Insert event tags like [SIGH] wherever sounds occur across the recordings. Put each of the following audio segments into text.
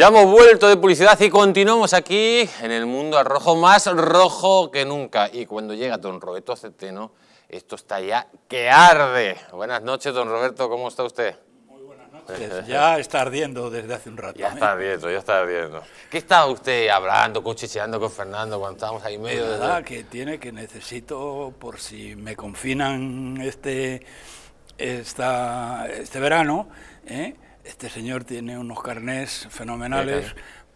Ya hemos vuelto de publicidad y continuamos aquí en el mundo al rojo, más rojo que nunca. Y cuando llega don Roberto Aceteno, esto está ya que arde. Buenas noches, don Roberto, ¿cómo está usted? Muy buenas noches. Ya está ardiendo desde hace un rato. Ya ¿eh? está ardiendo, ya está ardiendo. ¿Qué está usted hablando, cuchicheando con Fernando cuando estábamos ahí medio? de... nada, que tiene que necesito, por si me confinan este, esta, este verano, ¿eh? este señor tiene unos carnés fenomenales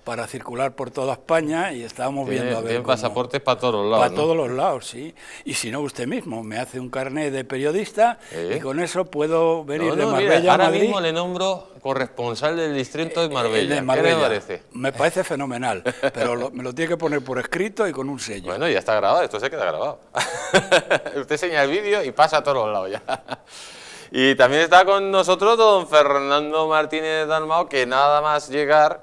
para circular por toda España y estábamos viendo a ver. Tiene pasaportes para todos los lados. Para todos los lados, sí. Y si no, usted mismo me hace un carné de periodista y con eso puedo venir de Marbella ahora mismo le nombro corresponsal del distrito de eh, eh, Marbella. ¿Qué le parece? Me parece fenomenal, pero me lo tiene que poner por escrito y con un sello. Bueno, ya está grabado, esto se queda grabado. [LAUGHS] usted señala el vídeo y pasa a todos los lados ya. Y también está con nosotros don Fernando Martínez Dalmao, que nada más llegar.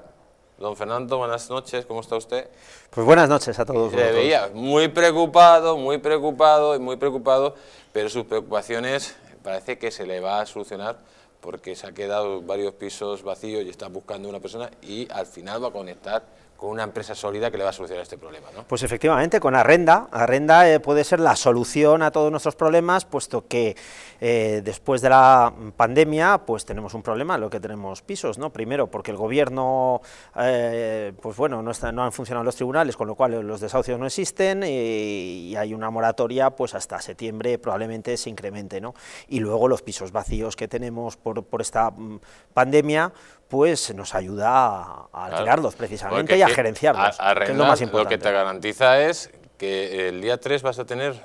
Don Fernando, buenas noches, ¿cómo está usted? Pues buenas noches a todos. Le veía muy preocupado, muy preocupado y muy preocupado, pero sus preocupaciones parece que se le va a solucionar porque se ha quedado varios pisos vacíos y está buscando una persona y al final va a conectar con una empresa sólida que le va a solucionar este problema. ¿no? Pues efectivamente, con Arrenda. Arrenda eh, puede ser la solución a todos nuestros problemas, puesto que eh, después de la pandemia pues tenemos un problema, lo que tenemos pisos. ¿no? Primero, porque el gobierno, eh, pues bueno, no, han funcionado los tribunales, con lo cual los desahucios no existen y, hay una moratoria pues hasta septiembre probablemente se incremente. ¿no? Y luego los pisos vacíos que tenemos por, por esta mm, pandemia, pues nos ayuda a alquilarlos precisamente y a gerenciarlos, que es lo más importante. Lo que te garantiza es que el día 3 vas a tener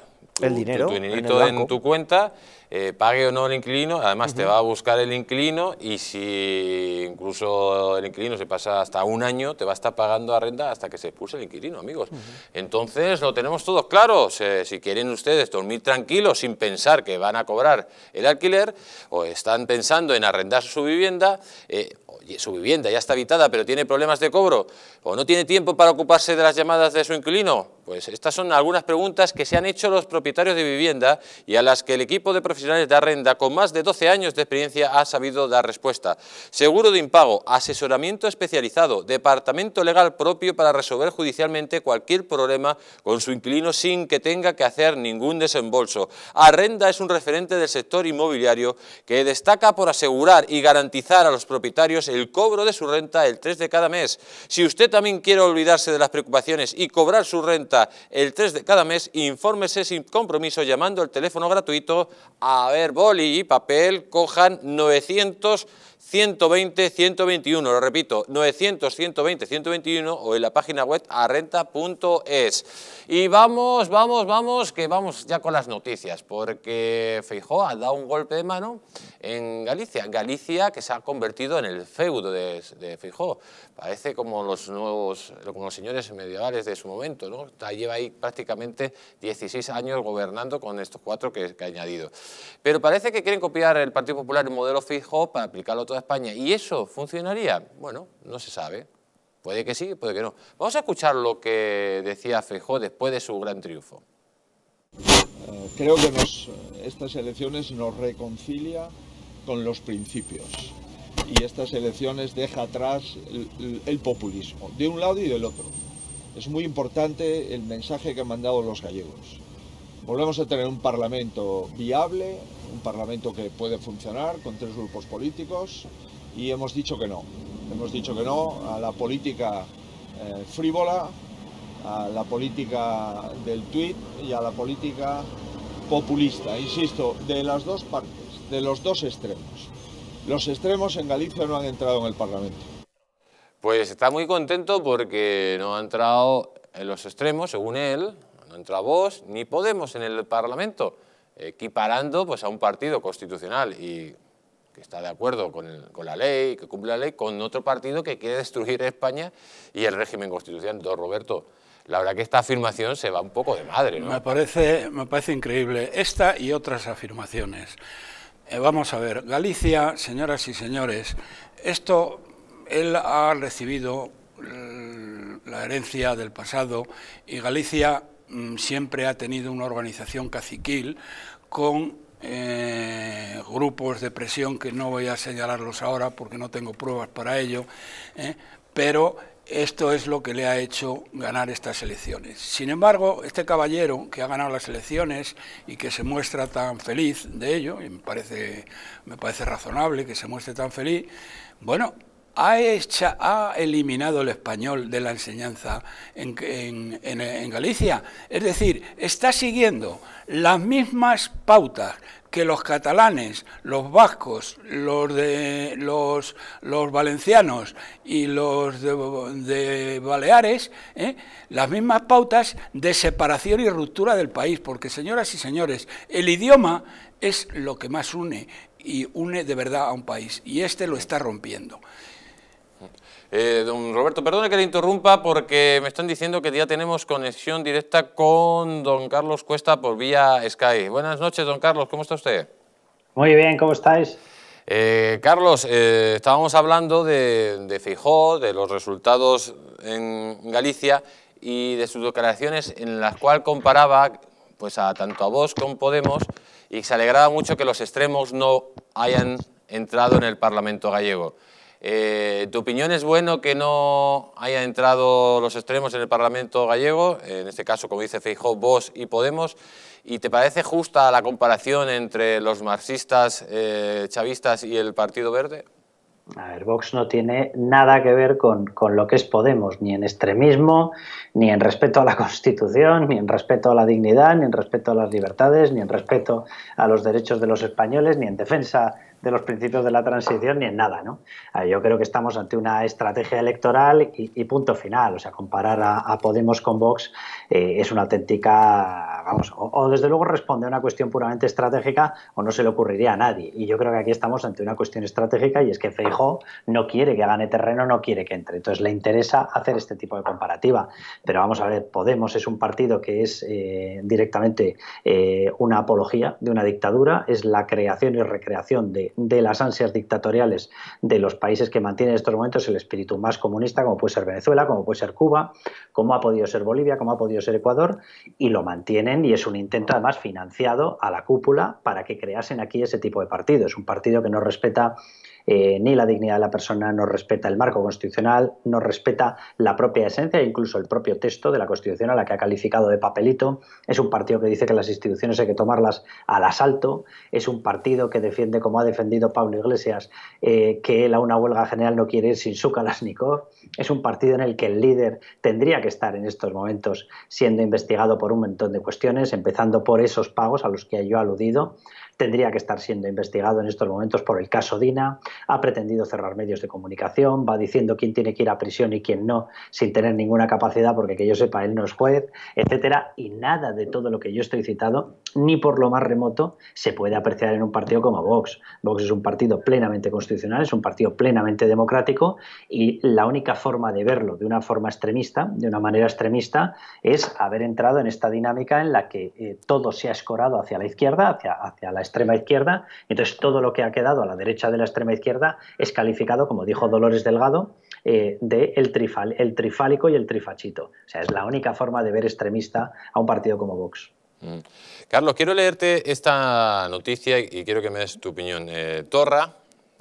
el dinero, en, tu cuenta, eh, pague o no el inquilino, además te va a buscar el inquilino y si incluso el inquilino se pasa hasta un año, te va a estar pagando arrenda hasta que se expulse el inquilino, amigos. Entonces lo tenemos todos claro, si quieren ustedes dormir tranquilos sin pensar que van a cobrar el alquiler o están pensando en arrendar su vivienda, eh, su vivienda ya está habitada pero tiene problemas de cobro o no tiene tiempo para ocuparse de las llamadas de su inquilino, pues estas son algunas preguntas que se han hecho los propietarios de vivienda y a las que el equipo de profesionales de Arrenda con más de 12 años de experiencia ha sabido dar respuesta. Seguro de impago, asesoramiento especializado, departamento legal propio para resolver judicialmente cualquier problema con su inquilino sin que tenga que hacer ningún desembolso. Arrenda es un referente del sector inmobiliario que destaca por asegurar y garantizar a los propietarios el cobro de su renta el 3 de cada mes. Si usted también quiere olvidarse de las preocupaciones y cobrar su renta el 3 de cada mes. Infórmese sin compromiso llamando al teléfono gratuito. A ver, boli y papel, cojan 900 120, 121, lo repito, 900, 120, 121 o en la página web arrenta.es. Y vamos, vamos, vamos, que vamos ya con las noticias, porque Feijó ha dado un golpe de mano en Galicia, Galicia que se ha convertido en el feudo de, de Parece como los nuevos, como los señores medievales de su momento, ¿no? Lleva ahí prácticamente 16 años gobernando con estos cuatro que, ha añadido. Pero parece que quieren copiar el Partido Popular el modelo Feijó para aplicarlo todo. España. ¿Y eso funcionaría? Bueno, no se sabe. Puede que sí, puede que no. Vamos a escuchar lo que decía Feijó después de su gran triunfo. Eh, creo que estas elecciones nos reconcilia con los principios y estas elecciones deja atrás el populismo, de un lado y del otro. Es muy importante el mensaje que han mandado los gallegos volvemos a tener un Parlamento viable, un Parlamento que puede funcionar con tres grupos políticos y hemos dicho que no. Hemos dicho que no a la política eh, frívola, a la política del tuit y a la política populista, insisto, de las dos partes, de los dos extremos. Los extremos en Galicia no han entrado en el Parlamento. Pues está muy contento porque no ha entrado en los extremos, según él, contra vos ni Podemos en el Parlamento, equiparando pues, a un partido constitucional y que está de acuerdo con, la ley, que cumple la ley, con otro partido que quiere destruir España y el régimen constitucional. Don Roberto, la verdad que esta afirmación se va un poco de madre. ¿no? Me, parece, me parece increíble esta y otras afirmaciones. Eh, vamos a ver, Galicia, señoras y señores, esto él ha recibido mm, la herencia del pasado y Galicia Mm, siempre ha tenido una organización caciquil con eh, grupos de presión que no voy a señalarlos ahora porque no tengo pruebas para ello, ¿eh? pero esto es lo que le ha hecho ganar estas elecciones. Sin embargo, este caballero que ha ganado las elecciones y que se muestra tan feliz de ello, y me parece, me parece razonable que se muestre tan feliz, bueno, ha, eliminado el español de la enseñanza en, Galicia. Es decir, está siguiendo las mismas pautas que los catalanes, los vascos, los de los, valencianos y los de, Baleares, ¿eh? las mismas pautas de separación y ruptura del país, porque señoras y señores, el idioma es lo que más une y une de verdad a un país, y este lo está rompiendo. Eh, don Roberto, perdone que le interrumpa porque me están diciendo que ya tenemos conexión directa con don Carlos Cuesta por vía Sky. Buenas noches, don Carlos, ¿cómo está usted? Muy bien, ¿cómo estáis? Eh, Carlos, eh, estábamos hablando de, de Fijó, de los resultados en Galicia y de sus declaraciones en las cuales comparaba pues, a tanto a vos como Podemos y se alegraba mucho que los extremos no hayan entrado en el Parlamento gallego. Eh, ¿Tu opinión es bueno que no hayan entrado los extremos en el Parlamento gallego? Eh, en este caso, como dice Feijó, Vos y Podemos. ¿Y te parece justa la comparación entre los marxistas, eh, chavistas y el Partido Verde? A ver, Vox no tiene nada que ver con, con, lo que es Podemos, ni en extremismo, ni en respeto a la [LAUGHS] Constitución, ni en respeto a la dignidad, ni en respeto a las libertades, ni en respeto a los derechos de los españoles, ni en defensa de los principios de la transición ni en nada. ¿no? Eh, yo creo que estamos ante una estrategia electoral y, punto final. O sea, comparar a, Podemos con Vox eh, es una auténtica, vamos, o, desde luego responde a una cuestión puramente estratégica o no se le ocurriría a nadie. Y yo creo que aquí estamos ante una cuestión estratégica y es que Feijóo no quiere que gane terreno, no quiere que entre. Entonces le interesa hacer este tipo de comparativa. Pero vamos a ver, Podemos es un partido que es eh, directamente una apología de una dictadura, es la creación y recreación de de, las ansias dictatoriales de los países que mantienen en estos momentos el espíritu más comunista, como puede ser Venezuela, como puede ser Cuba, como ha podido ser Bolivia, como ha podido ser Ecuador, y lo mantienen y es un intento además financiado a la cúpula para que creasen aquí ese tipo de partido. Es un partido que no respeta eh, ni la dignidad de la persona, no respeta el marco constitucional, no respeta la propia esencia, incluso el propio texto de la Constitución a la que ha calificado de papelito. Es un partido que dice que las instituciones hay que tomarlas al asalto. Es un partido que defiende, como ha defendido Pablo Iglesias, eh, que él a una huelga general no quiere ir sin su Kalashnikov. Es un partido en el que el líder tendría que estar en estos momentos siendo investigado por un montón de cuestiones, empezando por esos pagos a los que yo he aludido, tendría que estar siendo investigado en estos momentos por el caso Dina, ha pretendido cerrar medios de comunicación, va diciendo quién tiene que ir a prisión y quién no, sin tener ninguna capacidad, porque que yo sepa, él no es juez, etcétera, y nada de todo lo que yo estoy citado, ni por lo más remoto, se puede apreciar en un partido como Vox. Vox es un partido plenamente constitucional, es un partido plenamente democrático, y la única forma de verlo de una forma extremista, de una manera extremista, es haber entrado en esta dinámica en la que eh, todo se ha escorado hacia la izquierda, hacia, hacia la extrema izquierda, entonces todo lo que ha quedado a la derecha de la extrema izquierda es calificado, como dijo Dolores Delgado, eh, de el, trifal, el trifálico y el trifachito. O sea, es la única forma de ver extremista a un partido como Vox. Mm. Carlos, quiero leerte esta noticia y quiero que me des tu opinión. Eh, Torra,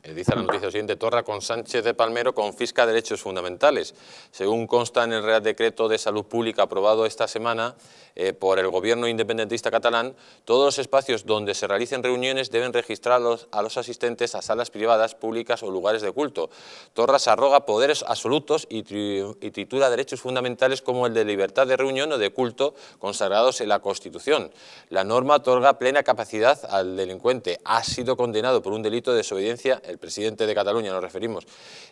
eh, dice la noticia siguiente, Torra con Sánchez de Palmero confisca derechos fundamentales. Según consta en el Real Decreto de Salud Pública aprobado esta semana eh, por el gobierno independentista catalán, todos los espacios donde se realicen reuniones deben registrarlos a los asistentes a salas privadas, públicas o lugares de culto. ...Torra se arroga poderes absolutos y, titula derechos fundamentales como el de libertad de reunión o de culto consagrados en la Constitución. La norma otorga plena capacidad al delincuente. Ha sido condenado por un delito de desobediencia el el presidente de Cataluña, nos referimos,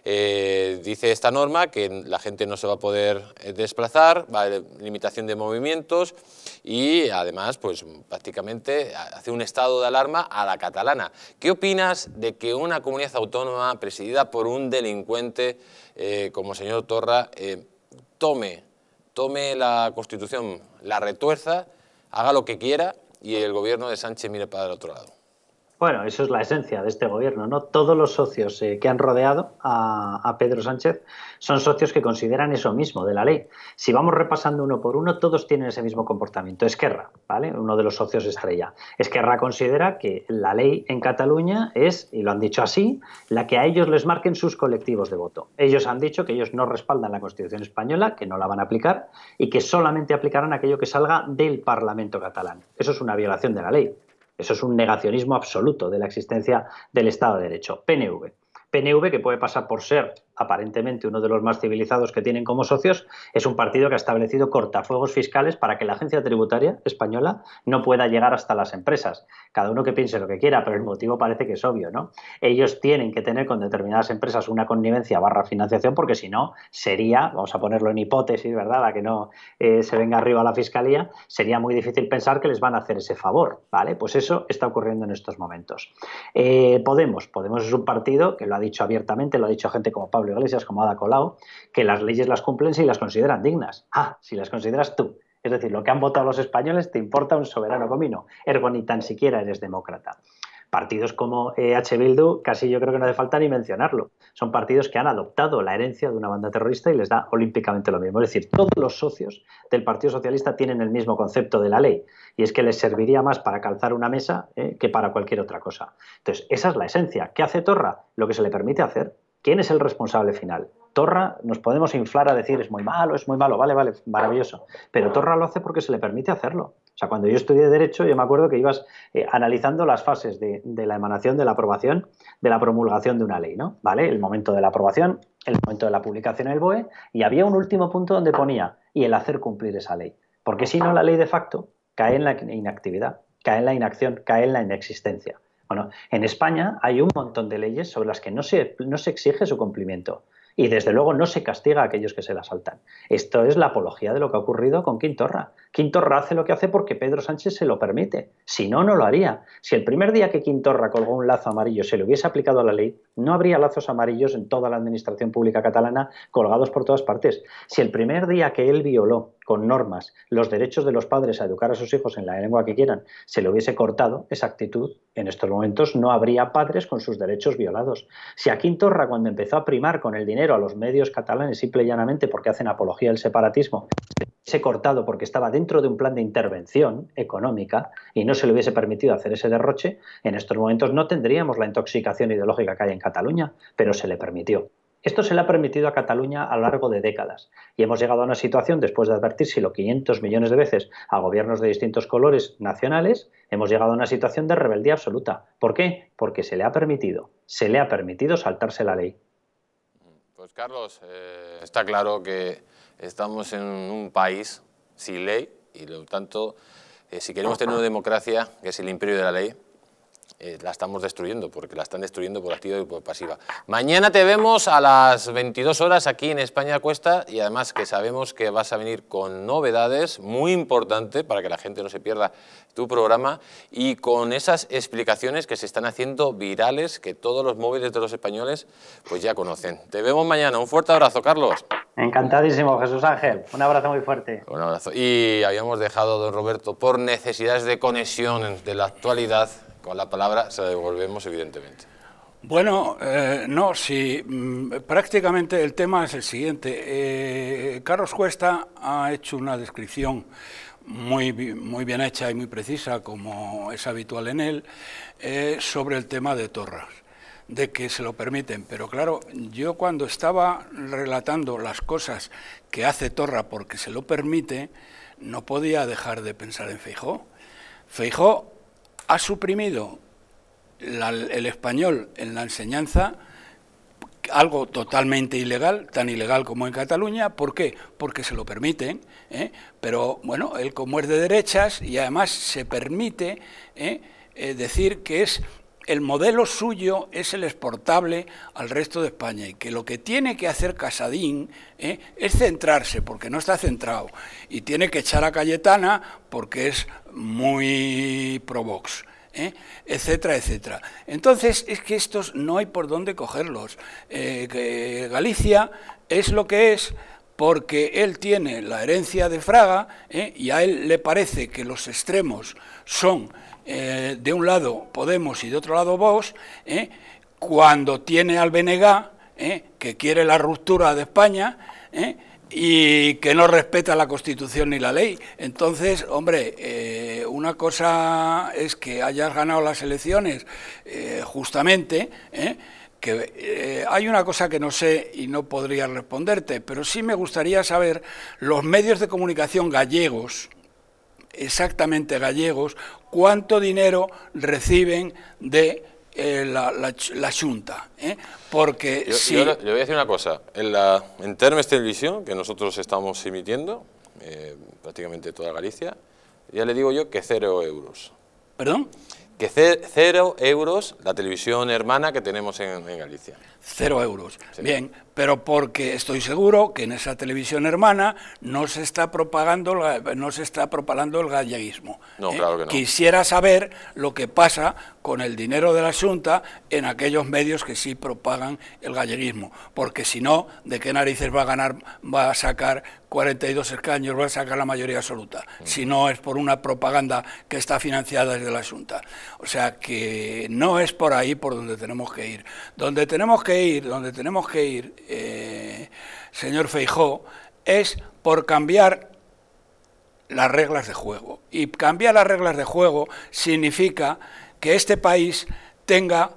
eh, dice esta norma que la gente no se va a poder eh, desplazar, va a eh, limitación de movimientos y además pues prácticamente hace un estado de alarma a la catalana. ¿Qué opinas de que una comunidad autónoma presidida por un delincuente como el señor Torra tome, tome la Constitución, la retuerza, haga lo que quiera y el gobierno de Sánchez mire para el otro lado? Bueno, eso es la esencia de este gobierno, ¿no? Todos los socios eh, que han rodeado a, a, Pedro Sánchez son socios que consideran eso mismo de la ley. Si vamos repasando uno por uno, todos tienen ese mismo comportamiento. Esquerra, ¿vale? Uno de los socios estrella. Esquerra considera que la ley en Cataluña es, y lo han dicho así, la que a ellos les marquen sus colectivos de voto. Ellos han dicho que ellos no respaldan la Constitución española, que no la van a aplicar y que solamente aplicarán aquello que salga del Parlamento catalán. Eso es una violación de la ley. Eso es un negacionismo absoluto de la existencia del Estado de Derecho. PNV. PNV que puede pasar por ser aparentemente uno de los más civilizados que tienen como socios, es un partido que ha establecido cortafuegos fiscales para que la agencia tributaria española no pueda llegar hasta las empresas. Cada uno que piense lo que quiera, pero el motivo parece que es obvio, ¿no? Ellos tienen que tener con determinadas empresas una connivencia barra financiación, porque si no, sería, vamos a ponerlo en hipótesis, ¿verdad?, a que no eh, se venga arriba la fiscalía, sería muy difícil pensar que les van a hacer ese favor, ¿vale? Pues eso está ocurriendo en estos momentos. Eh, Podemos, Podemos es un partido que lo ha dicho abiertamente, lo ha dicho gente como Pablo Iglesias como Ada Colau, que las leyes las cumplen si las consideran dignas. Ah, si las consideras tú. Es decir, lo que han votado los españoles te importa un soberano comino. Ergo, ni tan siquiera eres demócrata. Partidos como EH Bildu, casi yo creo que no hace falta ni mencionarlo. Son partidos que han adoptado la herencia de una banda terrorista y les da olímpicamente lo mismo. Es decir, todos los socios del Partido Socialista tienen el mismo concepto de la ley y es que les serviría más para calzar una mesa eh, que para cualquier otra cosa. Entonces, esa es la esencia. ¿Qué hace Torra? Lo que se le permite hacer. ¿Quién es el responsable final? Torra nos podemos inflar a decir es muy malo, es muy malo, vale, vale, maravilloso. Pero Torra lo hace porque se le permite hacerlo. O sea, cuando yo estudié Derecho, yo me acuerdo que ibas eh, analizando las fases de, la emanación, de la aprobación, de la promulgación de una ley, ¿no? ¿Vale? El momento de la aprobación, el momento de la publicación en el BOE, y había un último punto donde ponía, y el hacer cumplir esa ley. Porque si no, la ley de facto cae en la inactividad, cae en la inacción, cae en la inexistencia. Bueno, en España hay un montón de leyes sobre las que no se, no se exige su cumplimiento y desde luego no se castiga a aquellos que se la saltan. Esto es la apología de lo que ha ocurrido con Quintorra. Quintorra hace lo que hace porque Pedro Sánchez se lo permite. Si no, no lo haría. Si el primer día que Quintorra colgó un lazo amarillo se le hubiese aplicado a la ley, no habría lazos amarillos en toda la administración pública catalana colgados por todas partes. Si el primer día que él violó con normas los derechos de los padres a educar a sus hijos en la lengua que quieran se le hubiese cortado esa actitud, en estos momentos no habría padres con sus derechos violados. Si a Quintorra, cuando empezó a primar con el dinero a los medios catalanes, simple y llanamente porque hacen apología del separatismo, se hubiese cortado porque estaba dentro de un plan de intervención económica y no se le hubiese permitido hacer ese derroche, en estos momentos no tendríamos la intoxicación ideológica que hay en Cataluña, pero se le permitió. Esto se le ha permitido a Cataluña a lo largo de décadas y hemos llegado a una situación, después de advertírselo 500 millones de veces a gobiernos de distintos colores nacionales, hemos llegado a una situación de rebeldía absoluta. ¿Por qué? Porque se le ha permitido, se le ha permitido saltarse la ley. Pues Carlos, eh, está claro que estamos en un país sin ley y por lo tanto, eh, si queremos tener una democracia que es el imperio de la ley, eh, la estamos destruyendo, porque la están destruyendo por activa y por pasiva. Mañana te vemos a las 22 horas aquí en España Cuesta y además que sabemos que vas a venir con novedades, muy importante para que la gente no se pierda tu programa y con esas explicaciones que se están haciendo virales, que todos los móviles de los españoles pues ya conocen. Te vemos mañana, un fuerte abrazo Carlos. Encantadísimo, Jesús Ángel. Un abrazo muy fuerte. Un abrazo. Y habíamos dejado, don Roberto, por necesidades de conexión de la actualidad, con la palabra se devolvemos, evidentemente. Bueno, eh, no, sí, mm, prácticamente el tema es el siguiente. Eh, Carlos Cuesta ha hecho una descripción muy, muy bien hecha y muy precisa, como es habitual en él, eh, sobre el tema de Torras, de que se lo permiten. Pero claro, yo cuando estaba relatando las cosas que hace Torra porque se lo permite, no podía dejar de pensar en Feijó. Feijó ha suprimido el español en la enseñanza algo totalmente ilegal, tan ilegal como en Cataluña. ¿Por qué? Porque se lo permiten, ¿eh? pero bueno, él como es de derechas y además se permite ¿eh? Eh, decir que es el modelo suyo es el exportable al resto de España y que lo que tiene que hacer Casadín ¿eh? es centrarse, porque no está centrado, y tiene que echar a Cayetana porque es muy provox. ¿eh? etcétera, etcétera. Entonces, es que estos no hay por dónde cogerlos. Eh, Galicia es lo que es porque él tiene la herencia de Fraga y a él le parece que los extremos son eh, de un lado Podemos y de otro lado vos eh, cuando tiene al BNG, eh, que quiere la ruptura de España, y que no respeta la Constitución ni la ley. Entonces, hombre, una cosa es que hayas ganado las elecciones justamente, que hay una cosa que no sé y no podría responderte, pero sí me gustaría saber los medios de comunicación gallegos exactamente gallegos cuánto dinero reciben de eh, la, la, Junta. ¿eh? Porque Yo le, voy a decir una cosa. En, la, en Termes Televisión, que nosotros estamos emitiendo, eh, prácticamente toda Galicia, ya le digo yo que cero euros. ¿Perdón? Que cero euros la televisión hermana que tenemos en Galicia. Cero euros. Bien, pero porque estoy seguro que en esa televisión hermana no se está propagando, no se está propagando el galleguismo. ¿eh? Quisiera saber lo que pasa con el dinero de la Junta en aquellos medios que sí propagan el galleguismo, porque si no, ¿de qué narices va a ganar, va a sacar 42 escaños, va a sacar la mayoría absoluta? Mm. Si no es por una propaganda que está financiada desde la Junta. O sea que no es por ahí por donde tenemos que ir. Donde tenemos que ir, donde tenemos que ir, eh, señor Feijó, es por cambiar las reglas de juego. Y cambiar las reglas de juego significa que este país tenga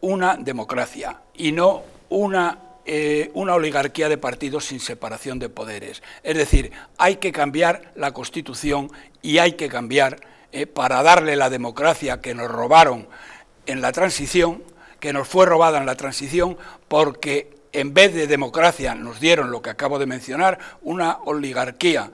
una democracia y no una eh, una oligarquía de partidos sin separación de poderes. Es decir, hay que cambiar la Constitución y hay que cambiar eh, para darle la democracia que nos robaron en la transición que nos fue robada en la transición porque en vez de democracia nos dieron lo que acabo de mencionar, una oligarquía,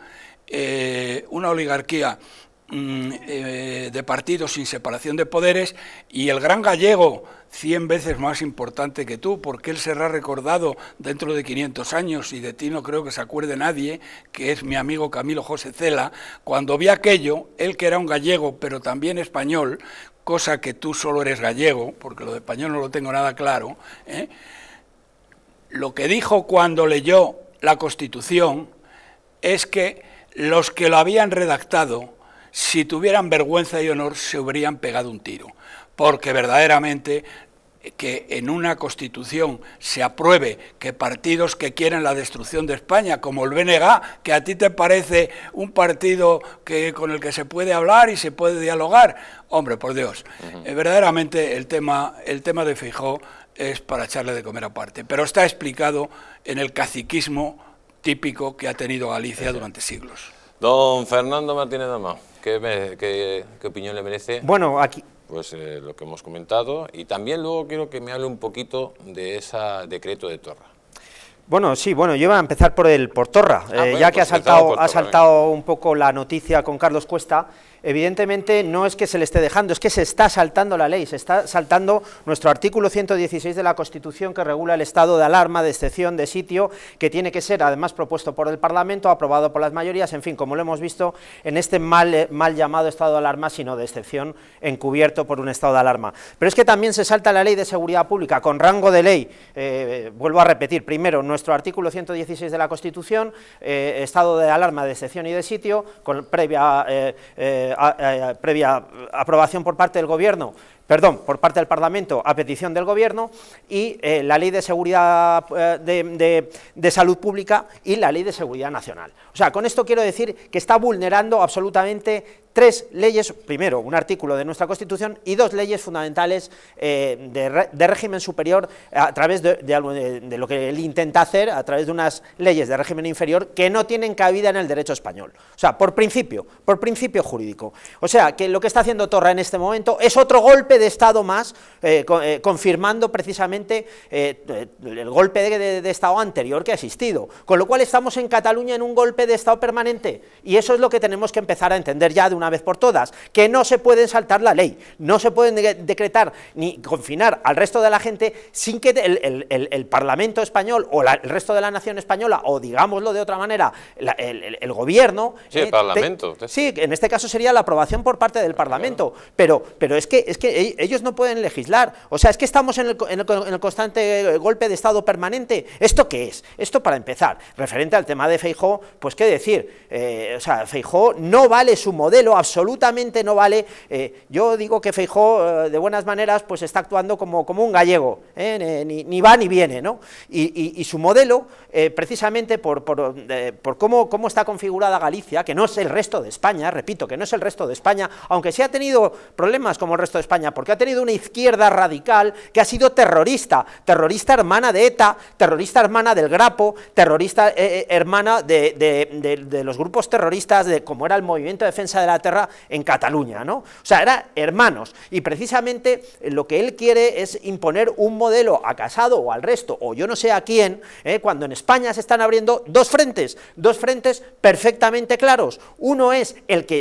eh, una oligarquía mm, eh, de partidos sin separación de poderes y el gran gallego, 100 veces más importante que tú, porque él será recordado dentro de 500 años y de ti no creo que se acuerde nadie, que es mi amigo Camilo José Cela, cuando vi aquello, él que era un gallego pero también español, cosa que tú solo eres gallego, porque lo de español no lo tengo nada claro, ¿eh? lo que dijo cuando leyó la Constitución es que los que lo habían redactado, si tuvieran vergüenza y honor, se hubieran pegado un tiro, porque verdaderamente que en una constitución se apruebe que partidos que quieren la destrucción de España, como el BNG, que a ti te parece un partido que, con el que se puede hablar y se puede dialogar, hombre, por Dios, eh, verdaderamente el tema, el tema de Fijó es para echarle de comer aparte, pero está explicado en el caciquismo típico que ha tenido Galicia durante siglos. Don Fernando Martínez Damao, ¿qué opinión le merece? Bueno, aquí pues eh, lo que hemos comentado y también luego quiero que me hable un poquito de ese decreto de Torra. Bueno, sí, bueno, yo iba a empezar por el por Torra, ah, eh, ya pues que ha saltado, ha saltado un poco la noticia con Carlos Cuesta, evidentemente no es que se le esté dejando, es que se está saltando la ley, se está saltando nuestro artículo 116 de la Constitución que regula el estado de alarma, de excepción, de sitio, que tiene que ser además propuesto por el Parlamento, aprobado por las mayorías, en fin, como lo hemos visto en este mal, eh, mal llamado estado de alarma, sino de excepción encubierto por un estado de alarma. Pero es que también se salta la ley de seguridad pública con rango de ley, eh, eh, vuelvo a repetir, primero nuestro artículo 116 de la Constitución, estado de alarma, de excepción y de sitio, con previa previa aprobación por parte del Gobierno, perdón, por parte del Parlamento a petición del Gobierno y eh, la Ley de Seguridad eh, de, de, Salud Pública y la Ley de Seguridad Nacional. O sea, con esto quiero decir que está vulnerando absolutamente tres leyes, primero un artículo de nuestra Constitución y dos leyes fundamentales eh, de, régimen superior a través de, de, de, lo que él intenta hacer, a través de unas leyes de régimen inferior que no tienen cabida en el derecho español. O sea, por principio, por principio jurídico. O sea, que lo que está haciendo Torra en este momento es otro golpe de Estado más, eh, eh, confirmando precisamente el golpe de, Estado anterior que ha existido. Con lo cual estamos en Cataluña en un golpe de Estado permanente y eso es lo que tenemos que empezar a entender ya de una vez por todas, que no se pueden saltar la ley, no se pueden decretar ni confinar al resto de la gente sin que el, Parlamento español o el resto de la nación española, o digámoslo de otra manera, el, gobierno... Sí, el eh, Parlamento. sí, en este caso sería la aprobación por parte del ah, Parlamento, pero, pero es, que, es que e-, ellos no pueden legislar, o sea, es que estamos en el, en en constante golpe de Estado permanente. ¿Esto qué es? Esto para empezar, referente al tema de Feijó, pues qué decir, eh, o sea, Feijó no vale su modelo absolutamente no vale. Eh, yo digo que Feijó, eh, de buenas maneras, pues está actuando como, como un gallego, eh, ni, va ni viene, ¿no? Y, su modelo, precisamente por, cómo, cómo, está configurada Galicia, que no es el resto de España, repito, que no es el resto de España, aunque sí ha tenido problemas como el resto de España, porque ha tenido una izquierda radical que ha sido terrorista, terrorista hermana de ETA, terrorista hermana del Grapo, terrorista hermana de, los grupos terroristas, de como era el Movimiento de Defensa de la en Cataluña, ¿no? O sea, eran hermanos, y precisamente eh, lo que él quiere es imponer un modelo a Casado o al resto, o yo no sé a quién, ¿eh? cuando en España se están abriendo dos frentes, dos frentes perfectamente claros, uno es el que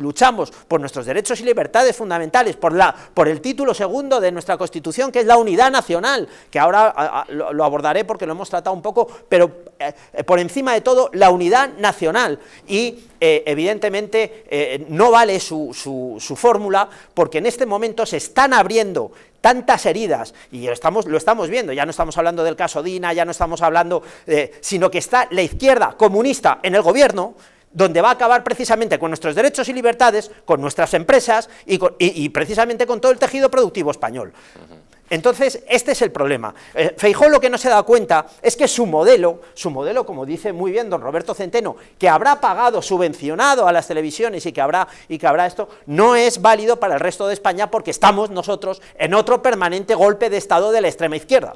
luchamos por nuestros derechos y libertades fundamentales, por, la, por el título segundo de nuestra Constitución, que es la unidad nacional, que ahora lo, abordaré porque lo hemos tratado un poco, pero eh, por encima de todo, la unidad nacional. Y eh, evidentemente eh, no vale su, su, fórmula porque en este momento se están abriendo tantas heridas, y lo estamos, lo estamos viendo, ya no estamos hablando del caso Dina, ya no estamos hablando, sino que está la izquierda comunista en el gobierno, donde va a acabar precisamente con nuestros derechos y libertades, con nuestras empresas y, precisamente con todo el tejido productivo español. Entonces, este es el problema. Eh, Feijóo lo que no se da cuenta es que su modelo, su modelo, como dice muy bien don Roberto Centeno, que habrá pagado, subvencionado a las televisiones y que habrá, y que habrá esto, no es válido para el resto de España porque estamos nosotros en otro permanente golpe de Estado de la extrema izquierda.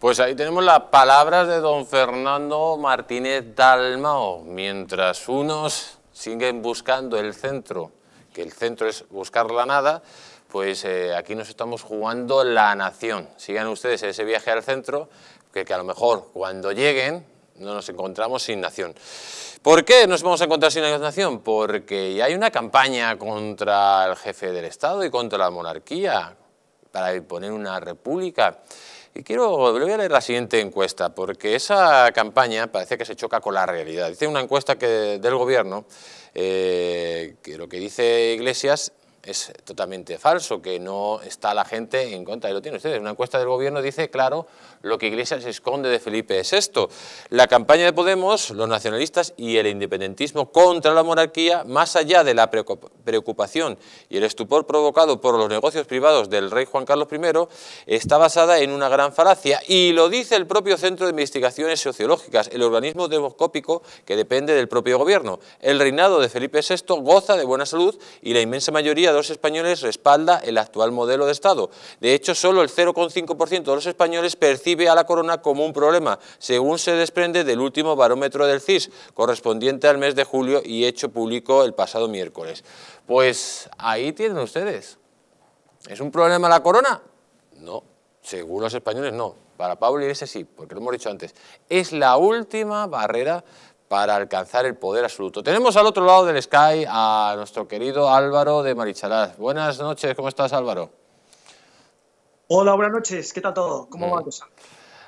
Pues ahí tenemos las palabras de don Fernando Martínez Dalmao. Mientras unos siguen buscando el centro, que el centro es buscar la nada, pues eh, aquí nos estamos jugando la nación. Sigan ustedes ese viaje al centro, que, a lo mejor cuando lleguen no nos encontramos sin nación. ¿Por qué nos vamos a encontrar sin nación? Porque hay una campaña contra el jefe del Estado y contra la monarquía para imponer una república. Y quiero, le voy a leer la siguiente encuesta, porque esa campaña parece que se choca con la realidad. Dice una encuesta que, del gobierno eh, que lo que dice Iglesias es totalmente falso, que no está la gente en contra y lo tiene. Ustedes, una encuesta del gobierno dice, claro, lo que Iglesias esconde de Felipe es esto. La campaña de Podemos, los nacionalistas y el independentismo contra la monarquía, más allá de la preocupación y el estupor provocado por los negocios privados del rey Juan Carlos I, está basada en una gran falacia y lo dice el propio Centro de Investigaciones Sociológicas, el organismo demoscópico que depende del propio gobierno. El reinado de Felipe VI goza de buena salud y la inmensa mayoría de los españoles respalda el actual modelo de Estado. De hecho, solo el 0,5% de los españoles percibe ve a la corona como un problema, según se desprende del último barómetro del CIS, correspondiente al mes de julio y hecho público el pasado miércoles. Pues ahí tienen ustedes. ¿Es un problema la corona? No, según los españoles no. Para Pablo ese sí, porque lo hemos dicho antes. Es la última barrera para alcanzar el poder absoluto. Tenemos al otro lado del Sky a nuestro querido Álvaro de Marichalaz. Buenas noches, ¿cómo estás Álvaro? Hola, buenas noches. ¿Qué tal todo? ¿Cómo va la cosa?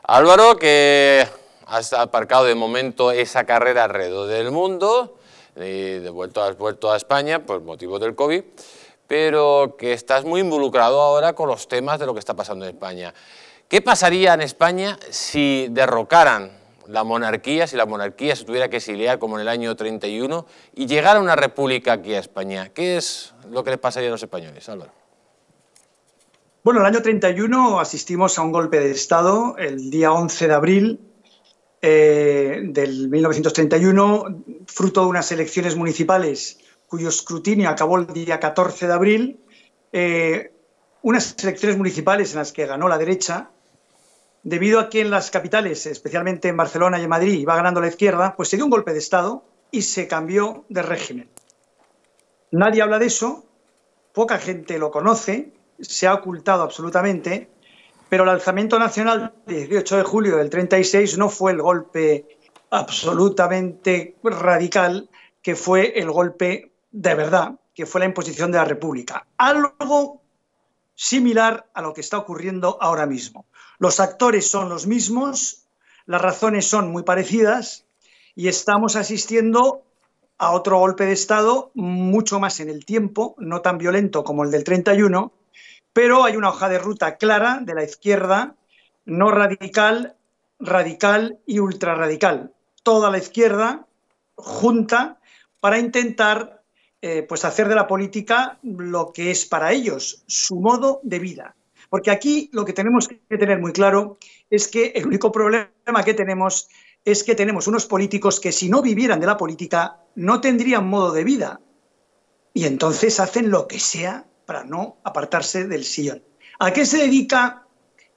Álvaro, que has aparcado de momento esa carrera alrededor del mundo, y eh, de vuelta has vuelto a España por motivos del COVID, pero que estás muy involucrado ahora con los temas de lo que está pasando en España. ¿Qué pasaría en España si derrocaran la monarquía, si la monarquía se tuviera que exiliar como en el año 31 y llegara una república aquí a España? ¿Qué es lo que le pasaría a los españoles, Álvaro? Bueno, el año 31 asistimos a un golpe de Estado el día 11 de abril eh, del 1931, fruto de unas elecciones municipales cuyo escrutinio acabó el día 14 de abril, eh, unas elecciones municipales en las que ganó la derecha, debido a que en las capitales, especialmente en Barcelona y en Madrid, iba ganando la izquierda, pues se dio un golpe de Estado y se cambió de régimen. Nadie habla de eso, poca gente lo conoce, se ha ocultado absolutamente, pero el alzamiento nacional del 18 de julio del 36 no fue el golpe absolutamente radical que fue el golpe de verdad, que fue la imposición de la República. Algo similar a lo que está ocurriendo ahora mismo. Los actores son los mismos, las razones son muy parecidas y estamos asistiendo a otro golpe de Estado mucho más en el tiempo, no tan violento como el del 31, pero hay una hoja de ruta clara de la izquierda, no radical, radical y ultraradical. Toda la izquierda junta para intentar eh, pues hacer de la política lo que es para ellos, su modo de vida. Porque aquí lo que tenemos que tener muy claro es que el único problema que tenemos es que tenemos unos políticos que si no vivieran de la política no tendrían modo de vida. Y entonces hacen lo que sea para no apartarse del sillón. ¿A qué se dedica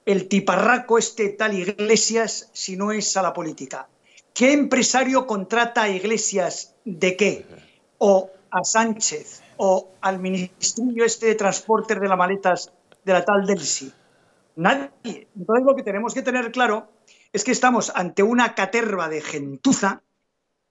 el tiparraco este tal Iglesias si no es a la política? ¿Qué empresario contrata a Iglesias de qué? ¿O a Sánchez? ¿O al Ministerio este de transporte de las Maletas de la tal Delsi? Nadie. Entonces lo que tenemos que tener claro es que estamos ante una caterva de gentuza,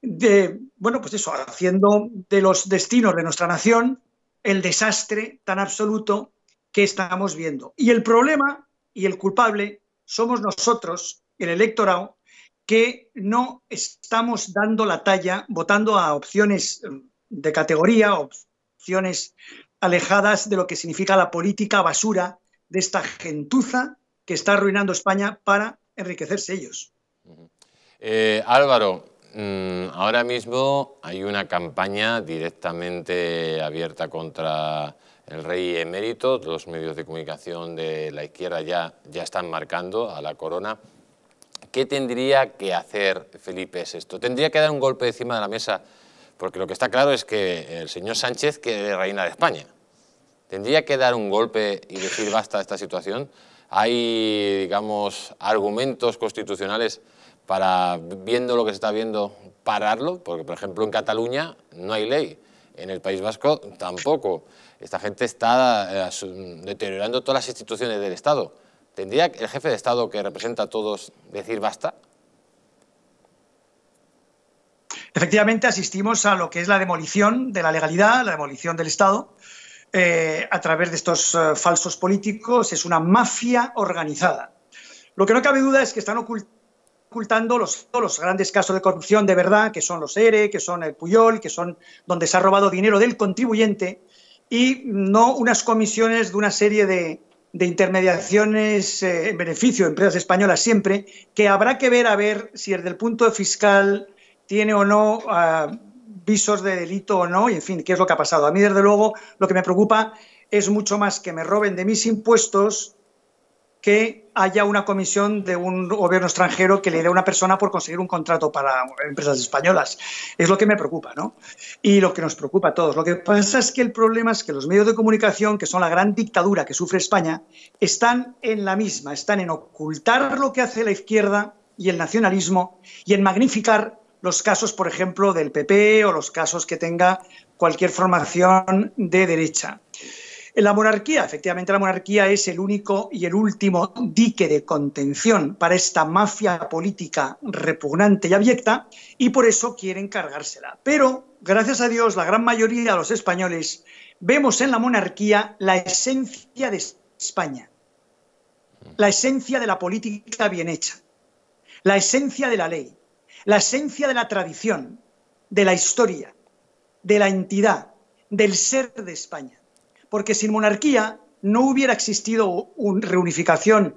de, bueno, pues eso, haciendo de los destinos de nuestra nación el desastre tan absoluto que estamos viendo. Y el problema y el culpable somos nosotros, el electorado, que no estamos dando la talla, votando a opciones mm, de categoría, opciones alejadas de lo que significa la política basura de esta gentuza que está arruinando España para enriquecerse ellos. Eh, Álvaro, Mm, ahora mismo hay una campaña directamente abierta contra el rey emérito. Los medios de comunicación de la izquierda ya, ya están marcando a la corona. ¿Qué tendría que hacer Felipe esto. ¿Tendría que dar un golpe encima de la mesa? Porque lo que está claro es que el señor Sánchez quiere reina de España. ¿Tendría que dar un golpe y decir basta a esta situación? ¿Hay, digamos, argumentos constitucionales para, viendo lo que se está viendo, pararlo, porque por ejemplo en Cataluña no hay ley, en el País Vasco tampoco. Esta gente está eh, deteriorando todas las instituciones del Estado. ¿Tendría el jefe de Estado que representa a todos decir basta? Efectivamente, asistimos a lo que es la demolición de la legalidad, la demolición del Estado, eh, a través de estos eh, falsos políticos. Es una mafia organizada. Lo que no cabe duda es que están ocultando ocultando los, los grandes casos de corrupción de verdad, que son los ERE, que son el Puyol, que son donde se ha robado dinero del contribuyente y no unas comisiones de una serie de, intermediaciones eh, en beneficio de empresas españolas siempre, que habrá que ver a ver si desde el punto fiscal tiene o no ah, visos de delito o no, y en fin, qué es lo que ha pasado. A mí, desde luego, lo que me preocupa es mucho más que me roben de mis impuestos que haya una comisión de un gobierno extranjero que le dé a una persona por conseguir un contrato para empresas españolas. Es lo que me preocupa, ¿no? Y lo que nos preocupa a todos. Lo que pasa es que el problema es que los medios de comunicación, que son la gran dictadura que sufre España, están en la misma, están en ocultar lo que hace la izquierda y el nacionalismo y en magnificar los casos, por ejemplo, del PP e o los casos que tenga cualquier formación de derecha. La monarquía, efectivamente, la monarquía es el único y el último dique de contención para esta mafia política repugnante y abyecta, y por eso quieren cargársela. Pero, gracias a Dios, la gran mayoría de los españoles vemos en la monarquía la esencia de España, la esencia de la política bien hecha, la esencia de la ley, la esencia de la tradición, de la historia, de la entidad, del ser de España porque sin monarquía no hubiera existido una reunificación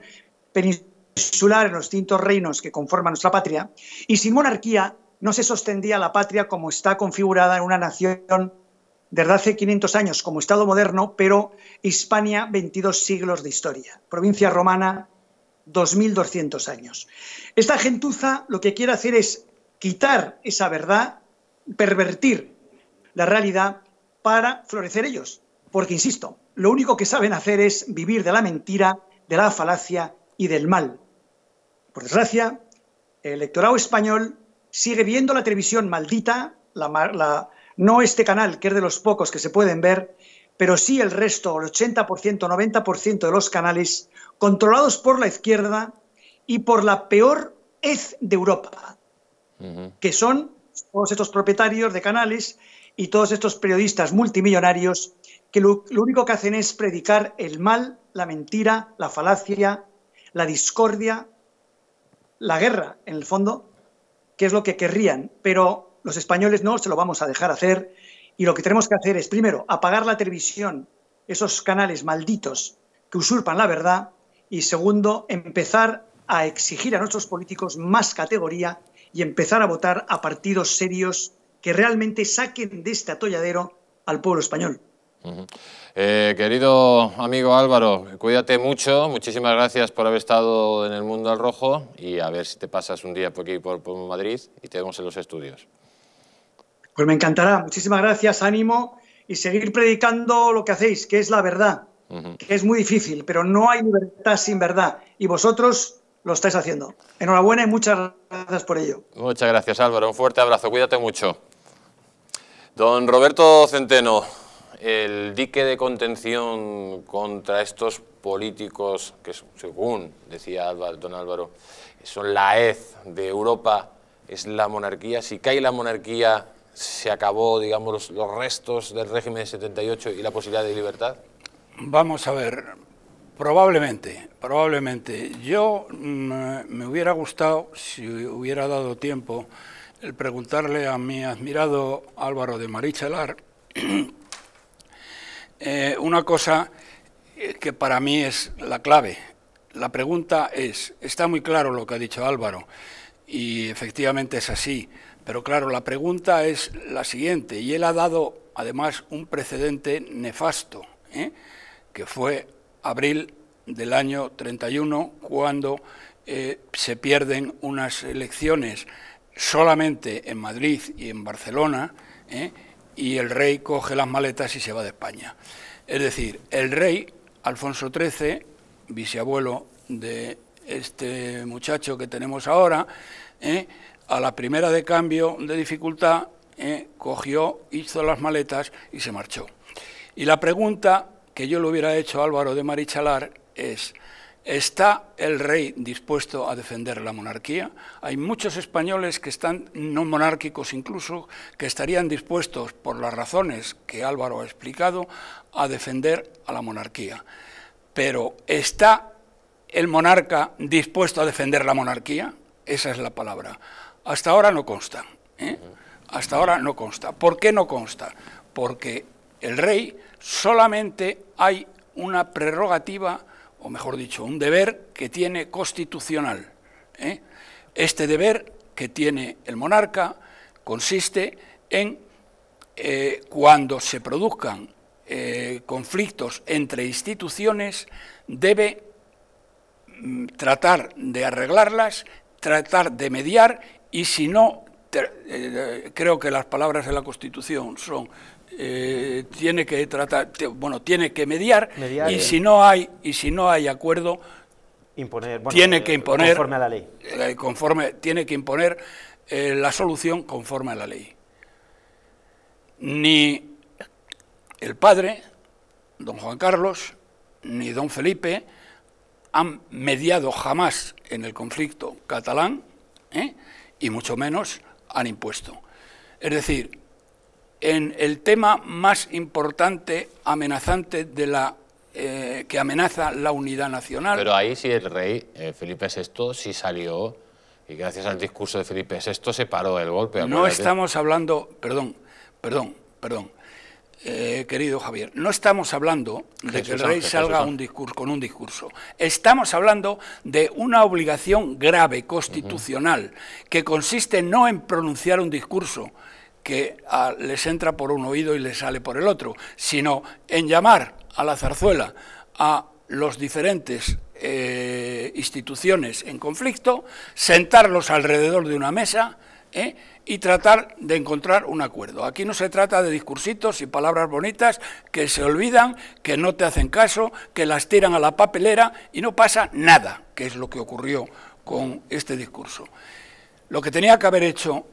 peninsular en los distintos reinos que conforman nuestra patria, y sin monarquía no se sostendía la patria como está configurada en una nación desde hace 500 años como Estado moderno, pero Hispania 22 siglos de historia, provincia romana 2200 años. Esta gentuza lo que quiere hacer es quitar esa verdad, pervertir la realidad para florecer ellos, porque, insisto, lo único que saben hacer es vivir de la mentira, de la falacia y del mal. Por desgracia, el electorado español sigue viendo la televisión maldita, la, la, no este canal, que es de los pocos que se pueden ver, pero sí el resto, el 80%, 90% de los canales, controlados por la izquierda y por la peor es de Europa, que son todos estos propietarios de canales y todos estos periodistas multimillonarios que lo, único que hacen es predicar el mal, la mentira, la falacia, la discordia, la guerra, en el fondo, que es lo que querrían. Pero los españoles no se lo vamos a dejar hacer y lo que tenemos que hacer es, primero, apagar la televisión, esos canales malditos que usurpan la verdad, y segundo, empezar a exigir a nuestros políticos más categoría y empezar a votar a partidos serios que realmente saquen de este atolladero al pueblo español. Eh, querido amigo Álvaro, cuídate mucho, muchísimas gracias por haber estado en el Mundo al Rojo y a ver si te pasas un día por aquí, por, Madrid, y te vemos en los estudios. Pues me encantará, muchísimas gracias, ánimo y seguir predicando lo que hacéis, que es la verdad, que es muy difícil, pero no hay libertad sin verdad y vosotros lo estáis haciendo. Enhorabuena y muchas gracias por ello. Muchas gracias Álvaro, un fuerte abrazo, cuídate mucho. Don Roberto Centeno el dique de contención contra estos políticos que, según decía don Álvaro, son la hez de Europa, es la monarquía. Si cae la monarquía, se acabó, digamos, los restos del régimen de 78 y la posibilidad de libertad. Vamos a ver, probablemente, probablemente. Yo mm, me hubiera gustado, si hubiera dado tiempo, el preguntarle a mi admirado Álvaro de Marichalar [CLEARS THROAT] Eh, una cosa eh, que para mí es la clave. La pregunta es, está muy claro lo que ha dicho Álvaro, y efectivamente es así, pero claro, la pregunta es la siguiente, y él ha dado además un precedente nefasto, ¿eh? que fue abril del año 31, cuando se pierden unas elecciones solamente en Madrid y en Barcelona, y el rey coge las maletas y se va de España. Es decir, el rey, Alfonso XIII, viceabuelo de este muchacho que tenemos ahora, ¿eh? a la primera de cambio de dificultad, ¿eh? cogió, hizo las maletas y se marchó. Y la pregunta que yo le hubiera hecho a Álvaro de Marichalar es, Está el rey dispuesto a defender la monarquía. Hay muchos españoles que están, no monárquicos incluso, que estarían dispuestos, por las razones que Álvaro ha explicado, a defender a la monarquía. Pero ¿está el monarca dispuesto a defender la monarquía? Esa es la palabra. Hasta ahora no consta. ¿eh? Hasta ahora no consta. ¿Por qué no consta? Porque el rey solamente hay una prerrogativa o mejor dicho, un deber que tiene constitucional. ¿eh? Este deber que tiene el monarca consiste en, eh, cuando se produzcan eh, conflictos entre instituciones, debe mm, tratar de arreglarlas, tratar de mediar y si no, creo que las palabras de la Constitución son eh, tiene que tratar, bueno, tiene que mediar, y eh, si no hay y si no hay acuerdo tiene que eh, imponer conforme a la ley, conforme tiene que imponer la solución conforme a la ley. Ni el padre, don Juan Carlos, ni don Felipe han mediado jamás en el conflicto catalán y mucho menos han impuesto. Es decir, en el tema más importante, amenazante de la eh, que amenaza la unidad nacional. Pero ahí sí el rey eh, Felipe VI sí salió y gracias al discurso de Felipe VI se paró el golpe. No estamos hablando, perdón, perdón, perdón, eh, querido Javier, no estamos hablando de que el rey salga un discurso, con un discurso. Estamos hablando de una obligación grave, constitucional, que consiste no en pronunciar un discurso, que ah, les entra por un oído y les sale por el otro, sino en llamar a la zarzuela a los diferentes eh, instituciones en conflicto, sentarlos alrededor de una mesa ¿eh? y tratar de encontrar un acuerdo. Aquí no se trata de discursitos y palabras bonitas que se olvidan, que no te hacen caso, que las tiran a la papelera y no pasa nada, que es lo que ocurrió con este discurso. Lo que tenía que haber hecho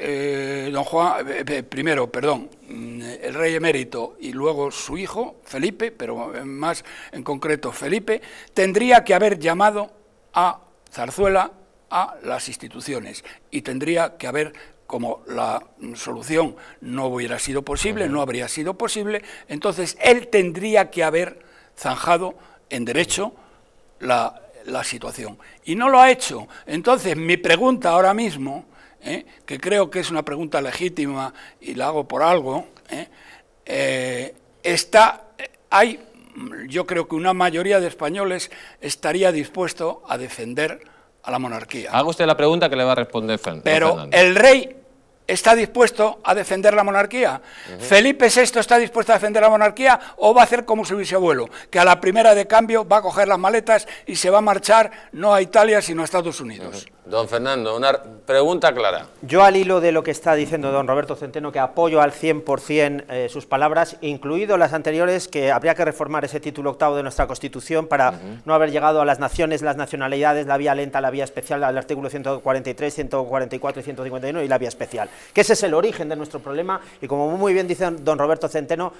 eh, don Juan, eh, eh, primero, perdón, mm, el rey emérito y luego su hijo, Felipe, pero eh, más en concreto Felipe, tendría que haber llamado a Zarzuela a las instituciones y tendría que haber como la mm, solución no hubiera sido posible, no habría sido posible, entonces él tendría que haber zanjado en derecho la situación. Y no lo ha hecho. Entonces mi pregunta ahora mismo ¿eh? que creo que es una pregunta legítima y la hago por algo, ¿eh? Eh, está, hay, yo creo que una mayoría de españoles estaría dispuesto a defender a la monarquía. Haga usted la pregunta que le va a responder Fernando Pero el rey está dispuesto a defender la monarquía. Felipe VI está dispuesto a defender la monarquía o va a hacer como su bisabuelo, que a la primera de cambio va a coger las maletas y se va a marchar no a Italia sino a Estados Unidos. Don Fernando, una pregunta clara. Yo al hilo de lo que está diciendo don Roberto Centeno, que apoyo al 100% eh, sus palabras, incluido las anteriores, que habría que reformar ese título octavo de nuestra Constitución para no haber llegado a las naciones, las nacionalidades, la vía lenta, la vía especial, al artículo 143, 144 y 151 y la vía especial que ese es el origen de nuestro problema y como muy bien dice don Roberto Centeno,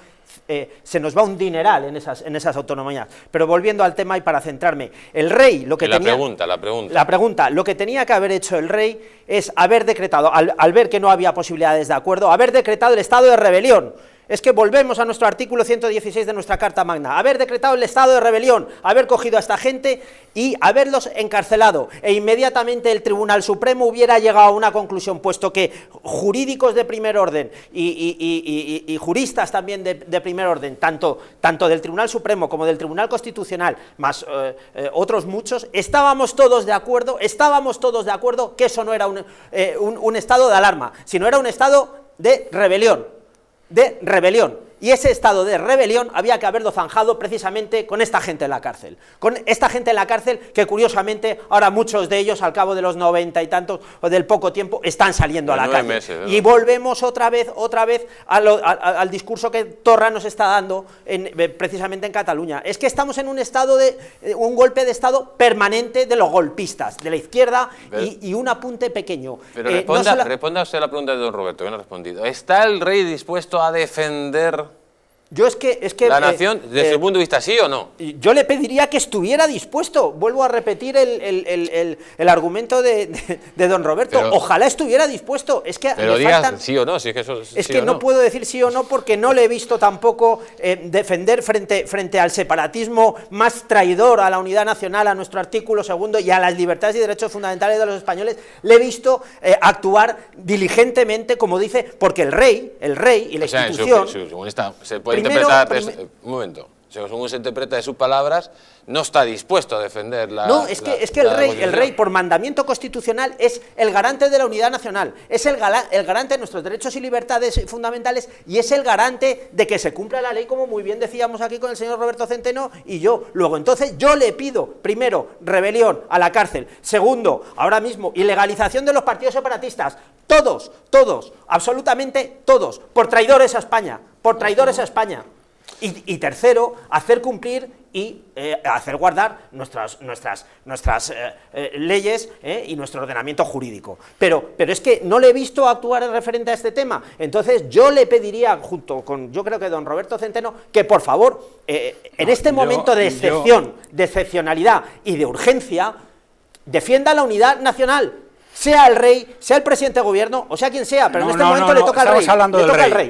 eh, se nos va un dineral en esas, en esas autonomías. Pero volviendo al tema y para centrarme, el rey lo que la tenía... Pregunta, la pregunta. La pregunta, lo que tenía que haber hecho el rey es haber decretado, al ver que no había posibilidades de acuerdo, haber decretado el estado de rebelión es que volvemos a nuestro artículo 116 de nuestra Carta Magna, haber decretado el estado de rebelión, haber cogido a esta gente y haberlos encarcelado, e inmediatamente el Tribunal Supremo hubiera llegado a una conclusión, puesto que jurídicos de primer orden y, juristas también de, primer orden, tanto, tanto del Tribunal Supremo como del Tribunal Constitucional, más eh, eh, otros muchos, estábamos todos de acuerdo, estábamos todos de acuerdo que eso no era un, eh, un estado de alarma, sino era un estado de rebelión, de rebelión. Y ese estado de rebelión había que haberlo zanjado precisamente con esta gente en la cárcel. Con esta gente en la cárcel que curiosamente ahora muchos de ellos al cabo de los noventa y tantos o del poco tiempo están saliendo a la calle. Y volvemos otra vez, otra vez al discurso que Torra nos está dando eh, precisamente en Cataluña. Es que estamos en un estado de eh, un golpe de estado permanente de los golpistas, de la izquierda y, un apunte pequeño. Pero eh, responda, responda usted a la pregunta de don Roberto, que no ha respondido. ¿Está el rey dispuesto a defender yo es que... Es que ¿La nación, desde el punto de vista, sí o no? Yo le pediría que estuviera dispuesto. Vuelvo a repetir el, argumento de, de, don Roberto. Ojalá estuviera dispuesto. Es que pero digas sí o no, si es que eso es... que no, puedo decir sí o no porque no le he visto tampoco defender frente, frente al separatismo más traidor a la unidad nacional, a nuestro artículo segundo y a las libertades y derechos fundamentales de los españoles. Le he visto actuar diligentemente, como dice, porque el rey, el rey y la institución... Eh, un momento según se interpreta de sus palabras, no está dispuesto a defender la... No, es que, es que el, rey, el rey, por mandamiento constitucional, es el garante de la unidad nacional, es el, el garante de nuestros derechos y libertades fundamentales y es el garante de que se cumpla la ley, como muy bien decíamos aquí con el señor Roberto Centeno y yo. Luego, entonces, yo le pido, primero, rebelión a la cárcel, segundo, ahora mismo, ilegalización de los partidos separatistas, todos, todos, absolutamente todos, por traidores a España, por traidores a España. Y, tercero, hacer cumplir y eh, hacer guardar nuestras, nuestras, nuestras eh, eh, leyes y nuestro ordenamiento jurídico. Pero, pero es que no le he visto actuar en referente a este tema. Entonces yo le pediría, junto con yo creo que don Roberto Centeno, que por favor, en este momento de excepción, de excepcionalidad y de urgencia, defienda la unidad nacional, sea el rey, sea el presidente de gobierno o sea quien sea, pero en este momento le toca al rey. Hablando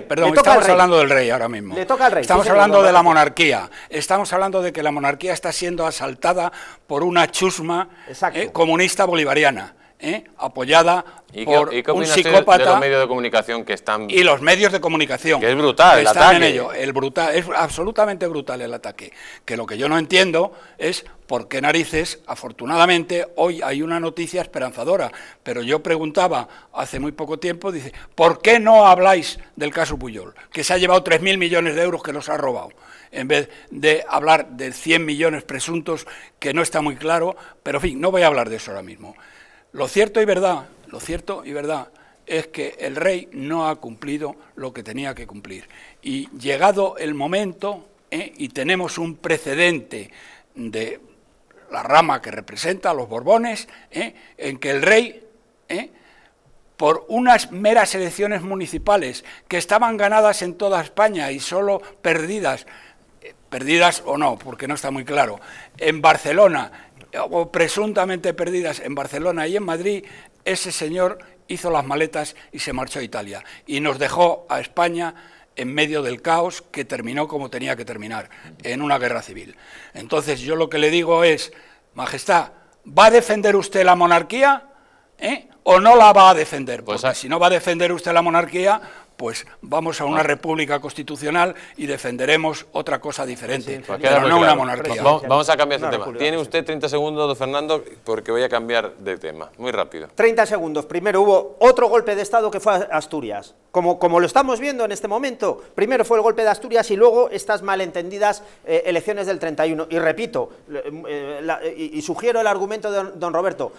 Perdón, estamos hablando del rey ahora mismo. Le toca al rey. Estamos hablando de la monarquía. Estamos hablando de que la monarquía está siendo asaltada por una chusma eh, comunista bolivariana. ¿eh? apoyada por un psicópata. de comunicación que están. Y los medios de comunicación. Que es brutal, el están En ello. El brutal, es absolutamente brutal el ataque. Que lo que yo no entiendo es por qué narices, afortunadamente, hoy hay una noticia esperanzadora. Pero yo preguntaba hace muy poco tiempo, dice, ¿por qué no habláis del caso Puyol? Que se ha llevado 3.000 millones de euros que los ha robado en vez de hablar de 100 millones presuntos, que no está muy claro, pero en fin, no voy a hablar de eso ahora mismo. Lo cierto y verdad, lo cierto y verdad es que el rey no ha cumplido lo que tenía que cumplir. Y llegado el momento, ¿eh? y tenemos un precedente de la rama que representa a los Borbones, ¿eh? en que el rey, ¿eh? por unas meras elecciones municipales que estaban ganadas en toda España y solo perdidas, perdidas o no, porque no está muy claro, en Barcelona, o presuntamente perdidas en Barcelona y en Madrid, ese señor hizo las maletas y se marchó a Italia y nos dejó a España en medio del caos que terminó como tenía que terminar, en una guerra civil. Entonces yo lo que le digo es, Majestad, ¿va a defender usted la monarquía? ¿eh? ¿O no la va a defender? Pues Porque pues, si no va a defender usted la monarquía, pues vamos a una ah. república constitucional y defenderemos otra cosa diferente, no una monarquía. Vamos, a cambiar de tema. Tiene usted 30 segundos, don Fernando, porque voy a cambiar de tema, muy rápido. 30 segundos. Primero hubo otro golpe de Estado que fue Asturias. Como, como lo estamos viendo en este momento, primero fue el golpe de Asturias y luego estas malentendidas eh, elecciones del 31. Y repito, mm, eh, y, sugiero el argumento de don Roberto,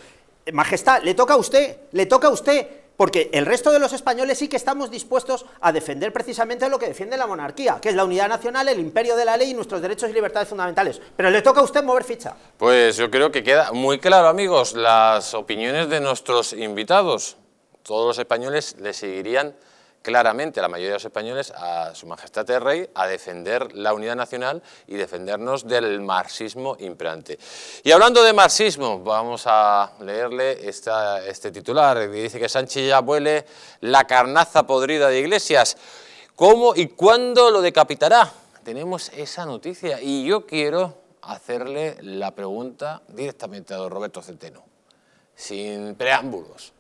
eh, Majestad, le toca a usted, le toca a usted, porque el resto de los españoles sí que estamos dispuestos a defender precisamente lo que defiende la monarquía, que es la unidad nacional, el imperio de la ley y nuestros derechos y libertades fundamentales. Pero le toca a usted mover ficha. Pues yo creo que queda muy claro, amigos, las opiniones de nuestros invitados. Todos los españoles le seguirían claramente a la mayoría de los españoles, a su majestad el rey, a defender la unidad nacional y defendernos del marxismo imperante. Y hablando de marxismo, vamos a leerle este titular, que dice que Sánchez ya huele la carnaza podrida de Iglesias. ¿Cómo y cuándo lo decapitará? Tenemos esa noticia y yo quiero hacerle la pregunta directamente a don Roberto Centeno, sin preámbulos.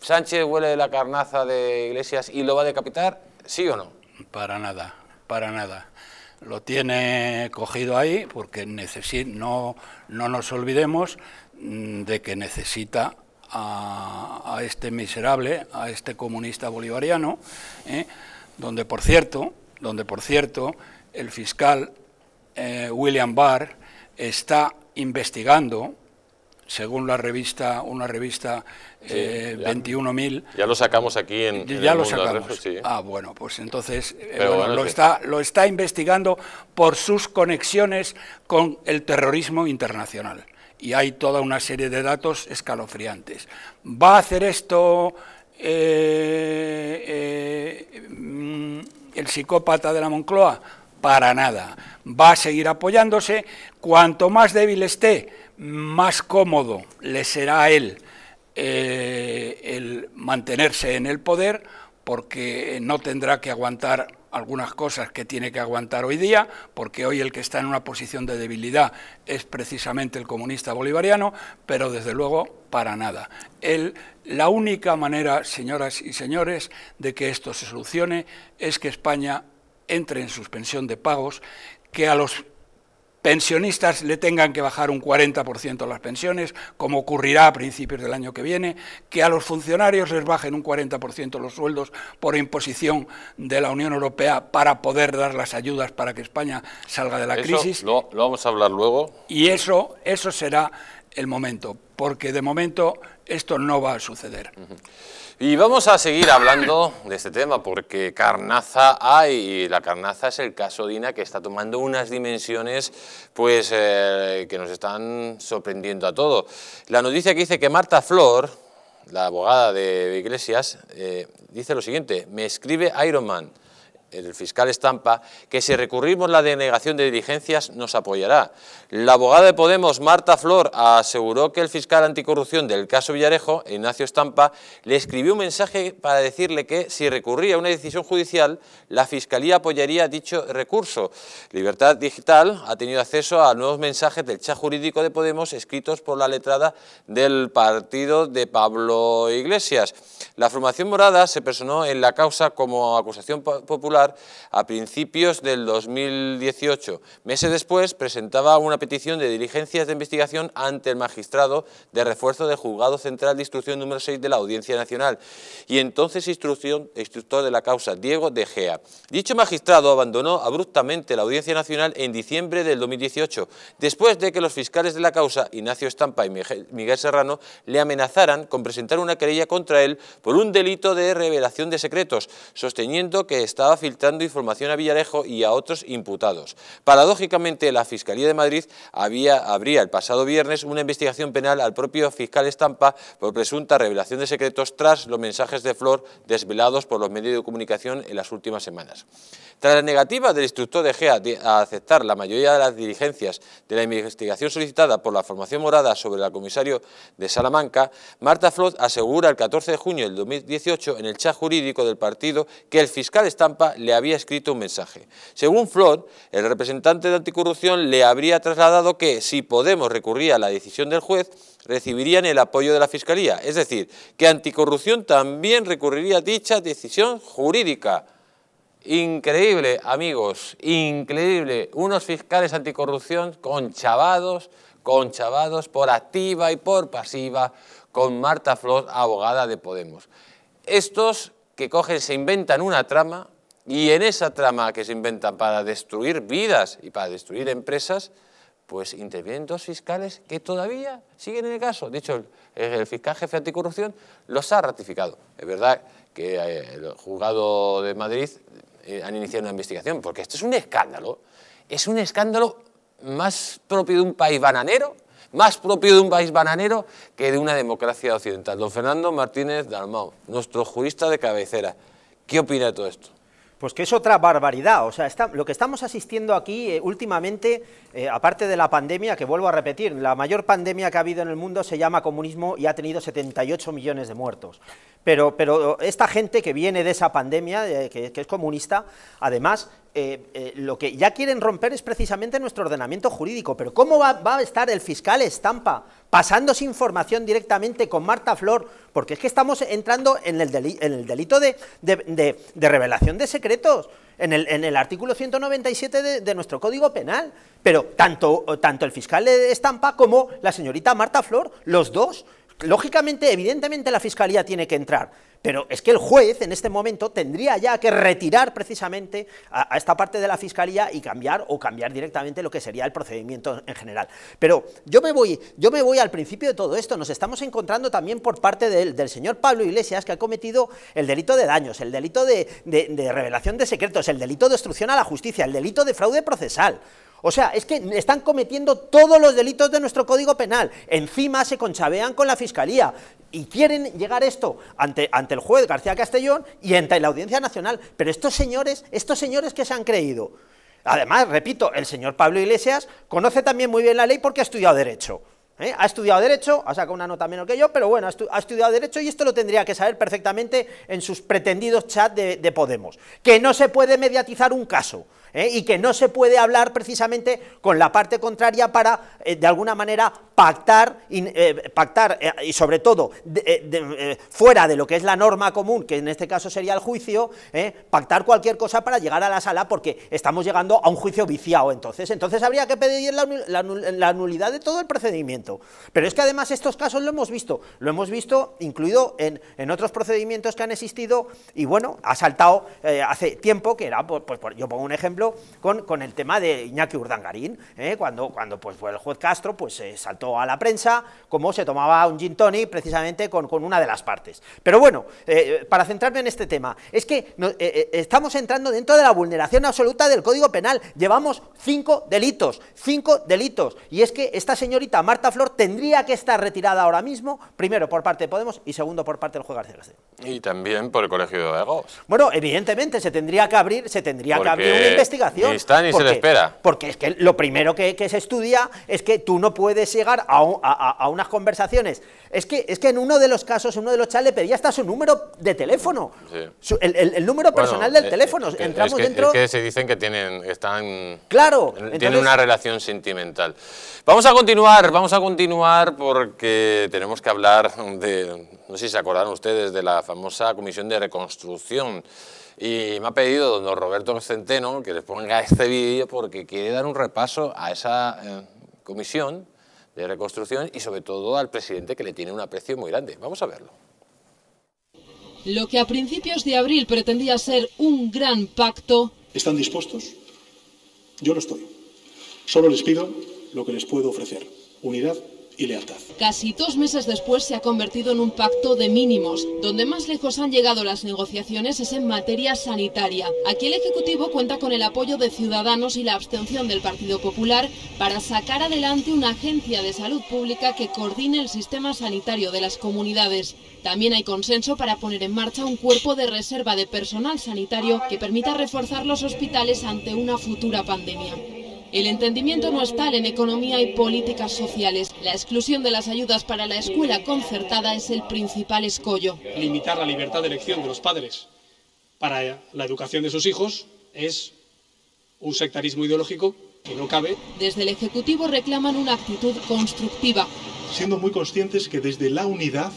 ¿Sánchez huele la carnaza de Iglesias y lo va a decapitar, sí o no? Para nada, para nada. Lo tiene cogido ahí porque no, no nos olvidemos mm, de que necesita a, este miserable, a este comunista bolivariano, ¿eh? donde por cierto, donde por cierto, el fiscal eh, William Barr está investigando según la revista, una revista 21.000. Eh, ya lo sacamos aquí en, Ya lo sacamos. Ah, bueno, pues entonces eh, lo, está, lo está investigando por sus conexiones con el terrorismo internacional. Y hay toda una serie de datos escalofriantes. ¿Va a hacer esto eh, mm, el psicópata de la Moncloa? Para nada. Va a seguir apoyándose. Cuanto más débil esté, más cómodo le será a él eh, el mantenerse en el poder porque no tendrá que aguantar algunas cosas que tiene que aguantar hoy día, porque hoy el que está en una posición de debilidad es precisamente el comunista bolivariano, pero desde luego para nada. la única manera, señoras y señores, de que esto se solucione es que España entre en suspensión de pagos, que a los pensionistas le tengan que bajar un 40% las pensiones, como ocurrirá a principios del año que viene, que a los funcionarios les bajen un 40% los sueldos por imposición de la Unión Europea para poder dar las ayudas para que España salga de la crisis. Lo, lo vamos a hablar luego. Y eso, eso será el momento, porque de momento esto no va a suceder. Y vamos a seguir hablando de este tema porque carnaza hay y la carnaza es el caso Dina que está tomando unas dimensiones pues eh, que nos están sorprendiendo a todos. La noticia que dice que Marta Flor, la abogada de Iglesias, eh, dice lo siguiente, me escribe Iron Man el fiscal Estampa, que si recurrimos la denegación de diligencias nos apoyará. La abogada de Podemos, Marta Flor, aseguró que el fiscal anticorrupción del caso Villarejo, Ignacio Estampa, le escribió un mensaje para decirle que si recurría a una decisión judicial, la Fiscalía apoyaría dicho recurso. Libertad Digital ha tenido acceso a nuevos mensajes del chat jurídico de Podemos escritos por la letrada del partido de Pablo Iglesias. La formación morada se personó en la causa como acusación popular a principios del 2018. Meses después presentaba una petición de diligencias de investigación ante el magistrado de refuerzo del Juzgado Central de Instrucción número 6 de la Audiencia Nacional y entonces instructor de la causa, Diego de Gea. Dicho magistrado abandonó abruptamente la Audiencia Nacional en diciembre del 2018, después de que los fiscales de la causa, Ignacio Estampa y Miguel Serrano, le amenazaran con presentar una querella contra él por un delito de revelación de secretos, sosteniendo que estaba filtrando información a Villarejo y a otros imputados. Paradójicamente, la Fiscalía de Madrid había, abría el pasado viernes una investigación penal al propio fiscal Estampa por presunta revelación de secretos tras los mensajes de Flor desvelados por los medios de comunicación en las últimas semanas. Tras la negativa del instructor de GEA a aceptar la mayoría de las diligencias de la investigación solicitada por la formación morada sobre el comisario de Salamanca, Marta Flot asegura el 14 de junio del 2018 en el chat jurídico del partido que el fiscal Estampa le había escrito un mensaje. Según Flot, el representante de anticorrupción le habría trasladado que si Podemos recurría a la decisión del juez, recibirían el apoyo de la Fiscalía, es decir, que anticorrupción también recurriría a dicha decisión jurídica. Increíble, amigos, increíble. Unos fiscales anticorrupción conchavados, conchavados por activa y por pasiva con Marta Flor, abogada de Podemos. Estos que cogen, se inventan una trama y en esa trama que se inventan para destruir vidas y para destruir empresas, pues intervienen dos fiscales que todavía siguen en el caso. De hecho, el, fiscal jefe anticorrupción los ha ratificado. Es verdad que eh, el juzgado de Madrid eh, han iniciado una investigación, porque esto es un escándalo. Es un escándalo más propio de un país bananero, más propio de un país bananero que de una democracia occidental. Don Fernando Martínez Dalmau, nuestro jurista de cabecera, ¿qué opina de todo esto? Pues que es otra barbaridad, o sea, lo que estamos asistiendo aquí eh, últimamente, eh, aparte de la pandemia, que vuelvo a repetir, la mayor pandemia que ha habido en el mundo se llama comunismo y ha tenido 78 millones de muertos. Pero, esta gente que viene de esa pandemia, eh, que, es comunista, además, eh, eh, lo que ya quieren romper es precisamente nuestro ordenamiento jurídico. Pero ¿cómo va, a estar el fiscal estampa pasándose información directamente con Marta Flor? Porque es que estamos entrando en el, delito de, revelación de secretos. En el, artículo 197 de, nuestro Código Penal. Pero tanto, tanto el fiscal Estampa como la señorita Marta Flor, los dos Lógicamente, evidentemente la Fiscalía tiene que entrar, pero es que el juez en este momento tendría ya que retirar precisamente a, esta parte de la Fiscalía y cambiar o cambiar directamente lo que sería el procedimiento en general. Pero yo me voy, yo me voy al principio de todo esto, nos estamos encontrando también por parte del, señor Pablo Iglesias que ha cometido el delito de daños, el delito de, de revelación de secretos, el delito de obstrucción a la justicia, el delito de fraude procesal. O sea, es que están cometiendo todos los delitos de nuestro Código Penal. Encima se conchabean con la Fiscalía y quieren llegar esto ante, ante el juez García Castellón y ante la Audiencia Nacional. Pero estos señores, estos señores que se han creído. Además, repito, el señor Pablo Iglesias conoce también muy bien la ley porque ha estudiado Derecho. ¿eh? Ha estudiado Derecho, ha sacado una nota menos que yo, pero bueno, ha, estudiado Derecho y esto lo tendría que saber perfectamente en sus pretendidos chats de Podemos. Que no se puede mediatizar un caso, ¿eh? y que no se puede hablar precisamente con la parte contraria para, eh, de alguna manera, pactar, eh, pactar y sobre todo fuera de lo que es la norma común, que en este caso sería el juicio, pactar cualquier cosa para llegar a la sala porque estamos llegando a un juicio viciado entonces. Entonces habría que pedir la, nulidad de todo el procedimiento. Pero es que además estos casos lo hemos visto, lo hemos visto incluido en, en otros procedimientos que han existido y bueno, ha saltado hace tiempo que era, pues, pues yo pongo un ejemplo, con, el tema de Iñaki Urdangarín, ¿eh? cuando, cuando pues, fue el juez Castro pues, eh, saltó a la prensa como se tomaba un gin tonic precisamente con, con una de las partes. Pero bueno, eh, para centrarme en este tema, es que estamos entrando dentro de la vulneración absoluta del Código Penal. Llevamos cinco delitos, cinco delitos. Y es que esta señorita Marta Flor tendría que estar retirada ahora mismo, primero por parte de Podemos y segundo por parte del juez García Y también por el Colegio de Egos. Bueno, evidentemente se tendría que abrir, se tendría que abrir un y están está se les espera. Porque es que lo primero que, se estudia es que tú no puedes llegar a, unas conversaciones. Es que, es que en uno de los casos, uno de los chats le pedía hasta su número de teléfono. el, número personal del eh, teléfono. que, se dicen que tienen, están... Claro. una relación sentimental. Vamos a continuar, vamos a continuar porque tenemos que hablar de... No sé si se acordaron ustedes de la famosa comisión de reconstrucción y me ha pedido don Roberto Centeno que les ponga este vídeo porque quiere dar un repaso a esa eh, comisión de reconstrucción y sobre todo al presidente que le tiene un aprecio muy grande. Vamos a verlo. Lo que a principios de abril pretendía ser un gran pacto... ¿Están dispuestos? Yo lo estoy. Solo les pido lo que les puedo ofrecer. Unidad Casi dos meses después se ha convertido en un pacto de mínimos. Donde más lejos han llegado las negociaciones es en materia sanitaria. Aquí el Ejecutivo cuenta con el apoyo de Ciudadanos y la abstención del Partido Popular para sacar adelante una agencia de salud pública que coordine el sistema sanitario de las comunidades. También hay consenso para poner en marcha un cuerpo de reserva de personal sanitario que permita reforzar los hospitales ante una futura pandemia. El entendimiento no está en economía y políticas sociales. La exclusión de las ayudas para la escuela concertada es el principal escollo. Limitar la libertad de elección de los padres para la educación de sus hijos es un sectarismo ideológico que no cabe. Desde el Ejecutivo reclaman una actitud constructiva. Siendo muy conscientes que desde la unidad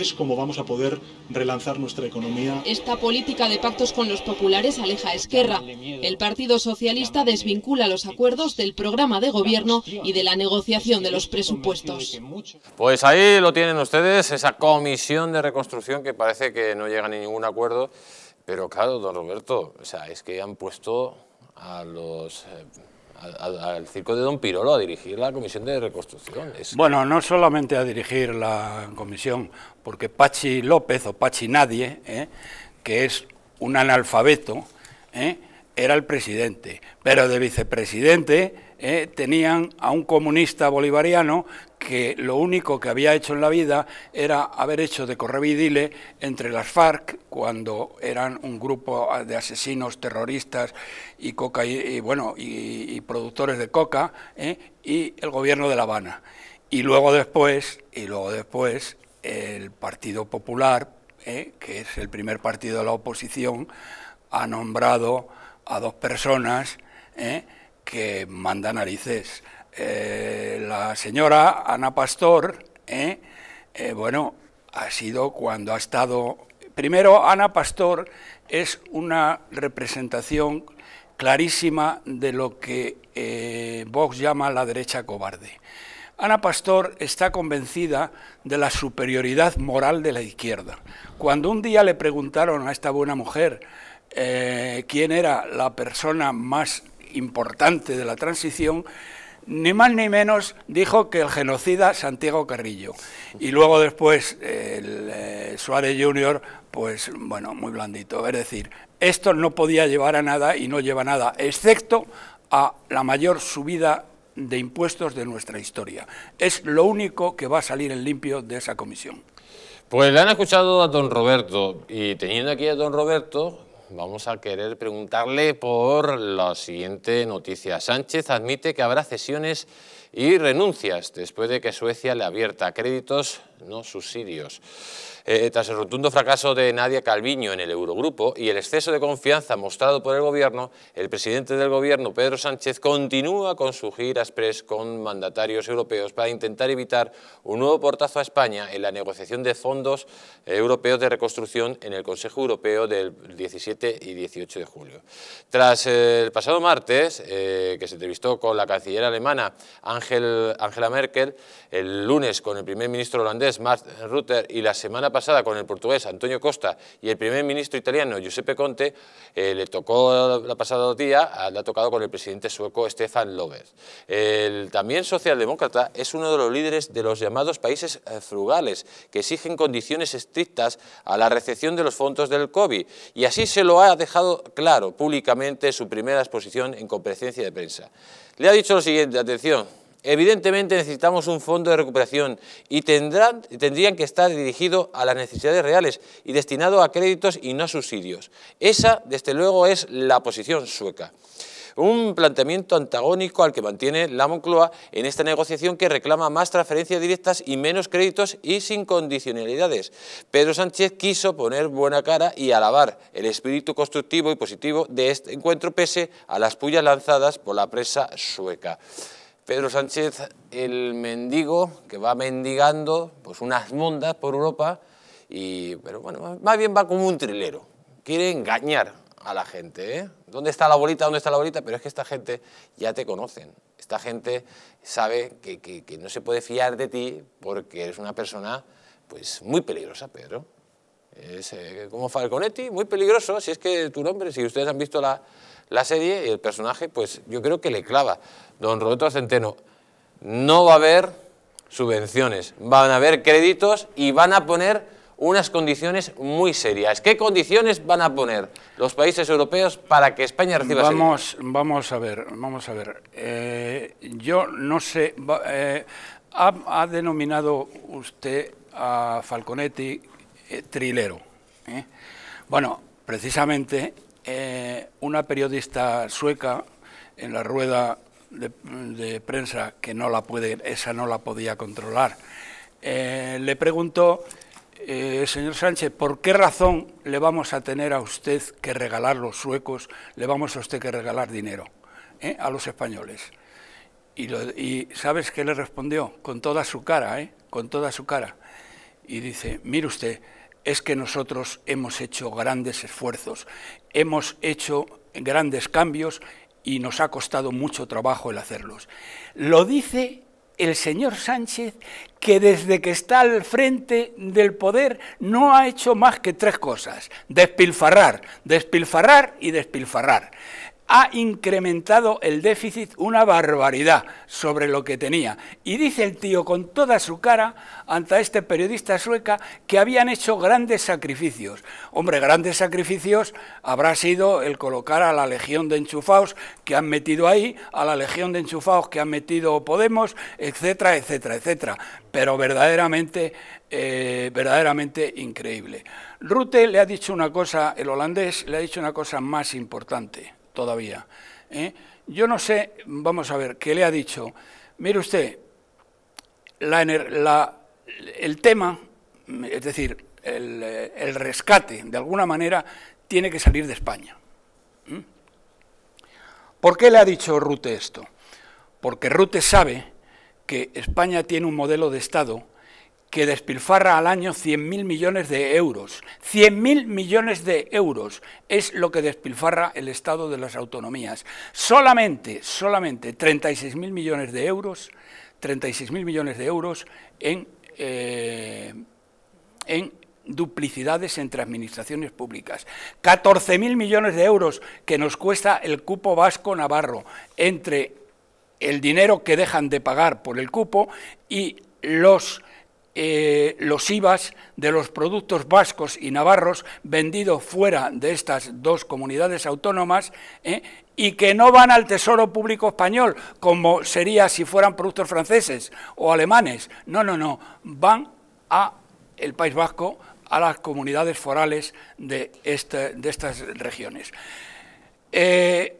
es como vamos a poder relanzar nuestra economía. Esta política de pactos con los populares aleja a Esquerra. El Partido Socialista desvincula los acuerdos del programa de gobierno y de la negociación de los presupuestos. Pues ahí lo tienen ustedes, esa comisión de reconstrucción que parece que no llega a ningún acuerdo. Pero claro, don Roberto, o sea, es que han puesto a los... Eh, al, circo de Don Pirolo a dirigir la comisión de reconstrucción. Bueno, no solamente a dirigir la comisión, porque Pachi López o Pachi Nadie, eh, que es un analfabeto, eh, era el presidente, pero de vicepresidente eh, tenían a un comunista bolivariano que lo único que había hecho en la vida era haber hecho de correvidile entre las FARC, cuando eran un grupo de asesinos, terroristas y, coca, y, bueno, y, productores de coca, eh, y el gobierno de La Habana. Y luego después, y luego después, el Partido Popular, eh, que es el primer partido de la oposición, ha nombrado a dos personas que manda narices. Eh, la señora Ana Pastor, ¿eh? Eh, bueno, ha sido cuando ha estado... Primero, Ana Pastor es una representación clarísima de lo que Vox llama la derecha cobarde. Ana Pastor está convencida de la superioridad moral de la izquierda. Cuando un día le preguntaron a esta buena mujer quién era la persona más importante de la transición, ni más ni menos dijo que el genocida Santiago Carrillo. Y luego después el, eh, Suárez Junior, pues bueno, muy blandito. Es decir, esto no podía llevar a nada y no lleva a nada, excepto a la mayor subida de impuestos de nuestra historia. Es lo único que va a salir en limpio de esa comisión. Pues le han escuchado a don Roberto y teniendo aquí a don Roberto, vamos a querer preguntarle por la siguiente noticia. Sánchez admite que habrá cesiones y renuncias después de que Suecia le abierta créditos no subsidios. Eh, tras el rotundo fracaso de Nadia Calviño en el Eurogrupo y el exceso de confianza mostrado por el Gobierno, el presidente del Gobierno, Pedro Sánchez, continúa con su gira express con mandatarios europeos para intentar evitar un nuevo portazo a España en la negociación de fondos europeos de reconstrucción en el Consejo Europeo del 17 y 18 de julio. Tras eh, el pasado martes, eh, que se entrevistó con la canciller alemana Angela Merkel, el lunes con el primer ministro holandés Smart Router eh, Rutter y la semana pasada con el portugués Antonio Costa y el primer ministro italiano Giuseppe Conte, eh, le tocó la pasada día, ah, le ha tocado con el presidente sueco Stefan Löfven. El también socialdemócrata es uno de los líderes de los llamados países eh, frugales, que exigen condiciones estrictas a la recepción de los fondos del COVID, y así se lo ha dejado claro públicamente su primera exposición en comparecencia de prensa. Le ha dicho lo siguiente, atención, Evidentemente necesitamos un fondo de recuperación y tendrían que estar dirigido a las necesidades reales y destinado a créditos y no a subsidios. Esa, desde luego, es la posición sueca. Un planteamiento antagónico al que mantiene la Moncloa en esta negociación que reclama más transferencias directas y menos créditos y sin condicionalidades. Pedro Sánchez quiso poner buena cara y alabar el espíritu constructivo y positivo de este encuentro pese a las pullas lanzadas por la presa sueca. Pedro Sánchez, el mendigo que va mendigando pues, unas mondas por Europa, y, pero bueno, más bien va como un trilero, quiere engañar a la gente. ¿eh? ¿Dónde está la bolita? ¿Dónde está la bolita? Pero es que esta gente ya te conocen. Esta gente sabe que, no se puede fiar de ti porque eres una persona pues, muy peligrosa, Pedro. Es eh, como Falconetti, muy peligroso, si es que tu nombre, si ustedes han visto la, la serie, el personaje, pues yo creo que le clava don Roberto Centeno, no va a haber subvenciones, van a haber créditos y van a poner unas condiciones muy serias. ¿Qué condiciones van a poner los países europeos para que España reciba vamos, Vamos a ver, vamos a ver. Eh, yo no sé, eh, ha, denominado usted a Falconetti eh, trilero. Bueno, precisamente una periodista sueca en la rueda de, prensa que no la puede, esa no la podía controlar, eh, le preguntó, eh, señor Sánchez, ¿por qué razón le vamos a tener a usted que regalar los suecos, le vamos a usted que regalar dinero eh, a los españoles? Y, ¿sabes qué le respondió? Con toda su cara, ¿eh? Con toda su cara. Y dice, mire usted, es que nosotros hemos hecho grandes esfuerzos, hemos hecho grandes cambios y nos ha costado mucho trabajo el hacerlos. Lo dice el señor Sánchez, que desde que está al frente del poder no ha hecho más que tres cosas, despilfarrar, despilfarrar y despilfarrar ha incrementado el déficit una barbaridad sobre lo que tenía. Y dice el tío con toda su cara ante este periodista sueca que habían hecho grandes sacrificios. Hombre, grandes sacrificios habrá sido el colocar a la legión de enchufados que han metido ahí, a la legión de enchufados que han metido Podemos, etcétera, etcétera, etcétera. Pero verdaderamente, eh, verdaderamente increíble. Rute le ha dicho una cosa, el holandés le ha dicho una cosa más importante todavía. ¿eh? Yo no sé, vamos a ver, qué le ha dicho, mire usted, la, el tema, es decir, el, rescate, de alguna manera, tiene que salir de España. ¿Por qué le ha dicho Rute esto? Porque Rute sabe que España tiene un modelo de Estado que despilfarra al año 100.000 millones de euros. 100.000 millones de euros es lo que despilfarra el Estado de las autonomías. Solamente, solamente 36.000 millones de euros, millones de euros en, eh, en duplicidades entre administraciones públicas. 14.000 millones de euros que nos cuesta el cupo vasco-navarro entre el dinero que dejan de pagar por el cupo y los eh, los IVAs de los productos vascos y navarros vendidos fuera de estas dos comunidades autónomas eh, y que no van al Tesoro Público Español, como sería si fueran productos franceses o alemanes. No, no, no, van a el País Vasco, a las comunidades forales de, este, de estas regiones. Eh,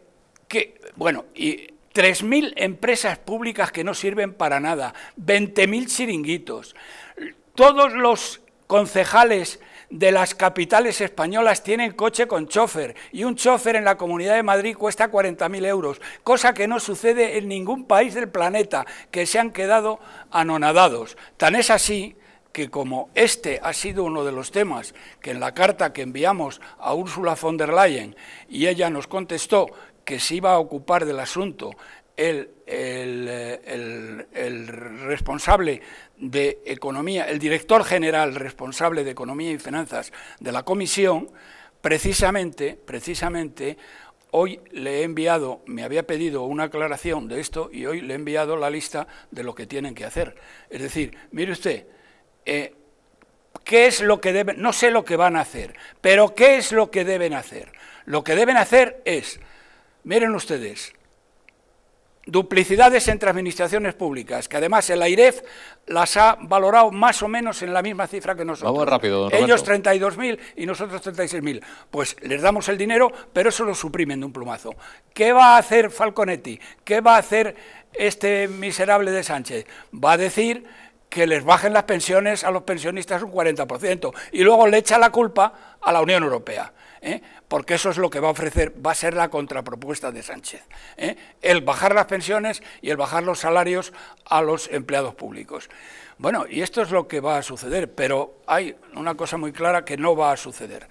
que, bueno, y 3.000 empresas públicas que no sirven para nada, 20.000 chiringuitos. Todos los concejales de las capitales españolas tienen coche con chofer y un chofer en la Comunidad de Madrid cuesta 40.000 euros, cosa que no sucede en ningún país del planeta, que se han quedado anonadados. Tan es así que como este ha sido uno de los temas que en la carta que enviamos a Úrsula von der Leyen y ella nos contestó que se iba a ocupar del asunto el, responsable de Economía, el director general responsable de Economía y Finanzas de la Comisión, precisamente, precisamente, hoy le he enviado, me había pedido una aclaración de esto y hoy le he enviado la lista de lo que tienen que hacer. Es decir, mire usted, eh, ¿qué es lo que deben, no sé lo que van a hacer, pero qué es lo que deben hacer? Lo que deben hacer es Miren ustedes, duplicidades entre administraciones públicas, que además el AIREF las ha valorado más o menos en la misma cifra que nosotros. Vamos rápido, don Ellos 32.000 y nosotros 36.000. Pues les damos el dinero, pero eso lo suprimen de un plumazo. ¿Qué va a hacer Falconetti? ¿Qué va a hacer este miserable de Sánchez? Va a decir que les bajen las pensiones a los pensionistas un 40% y luego le echa la culpa a la Unión Europea. ¿eh? porque eso es lo que va a ofrecer, va a ser la contrapropuesta de Sánchez, ¿eh? el bajar las pensiones y el bajar los salarios a los empleados públicos. Bueno, y esto es lo que va a suceder, pero hay una cosa muy clara que no va a suceder.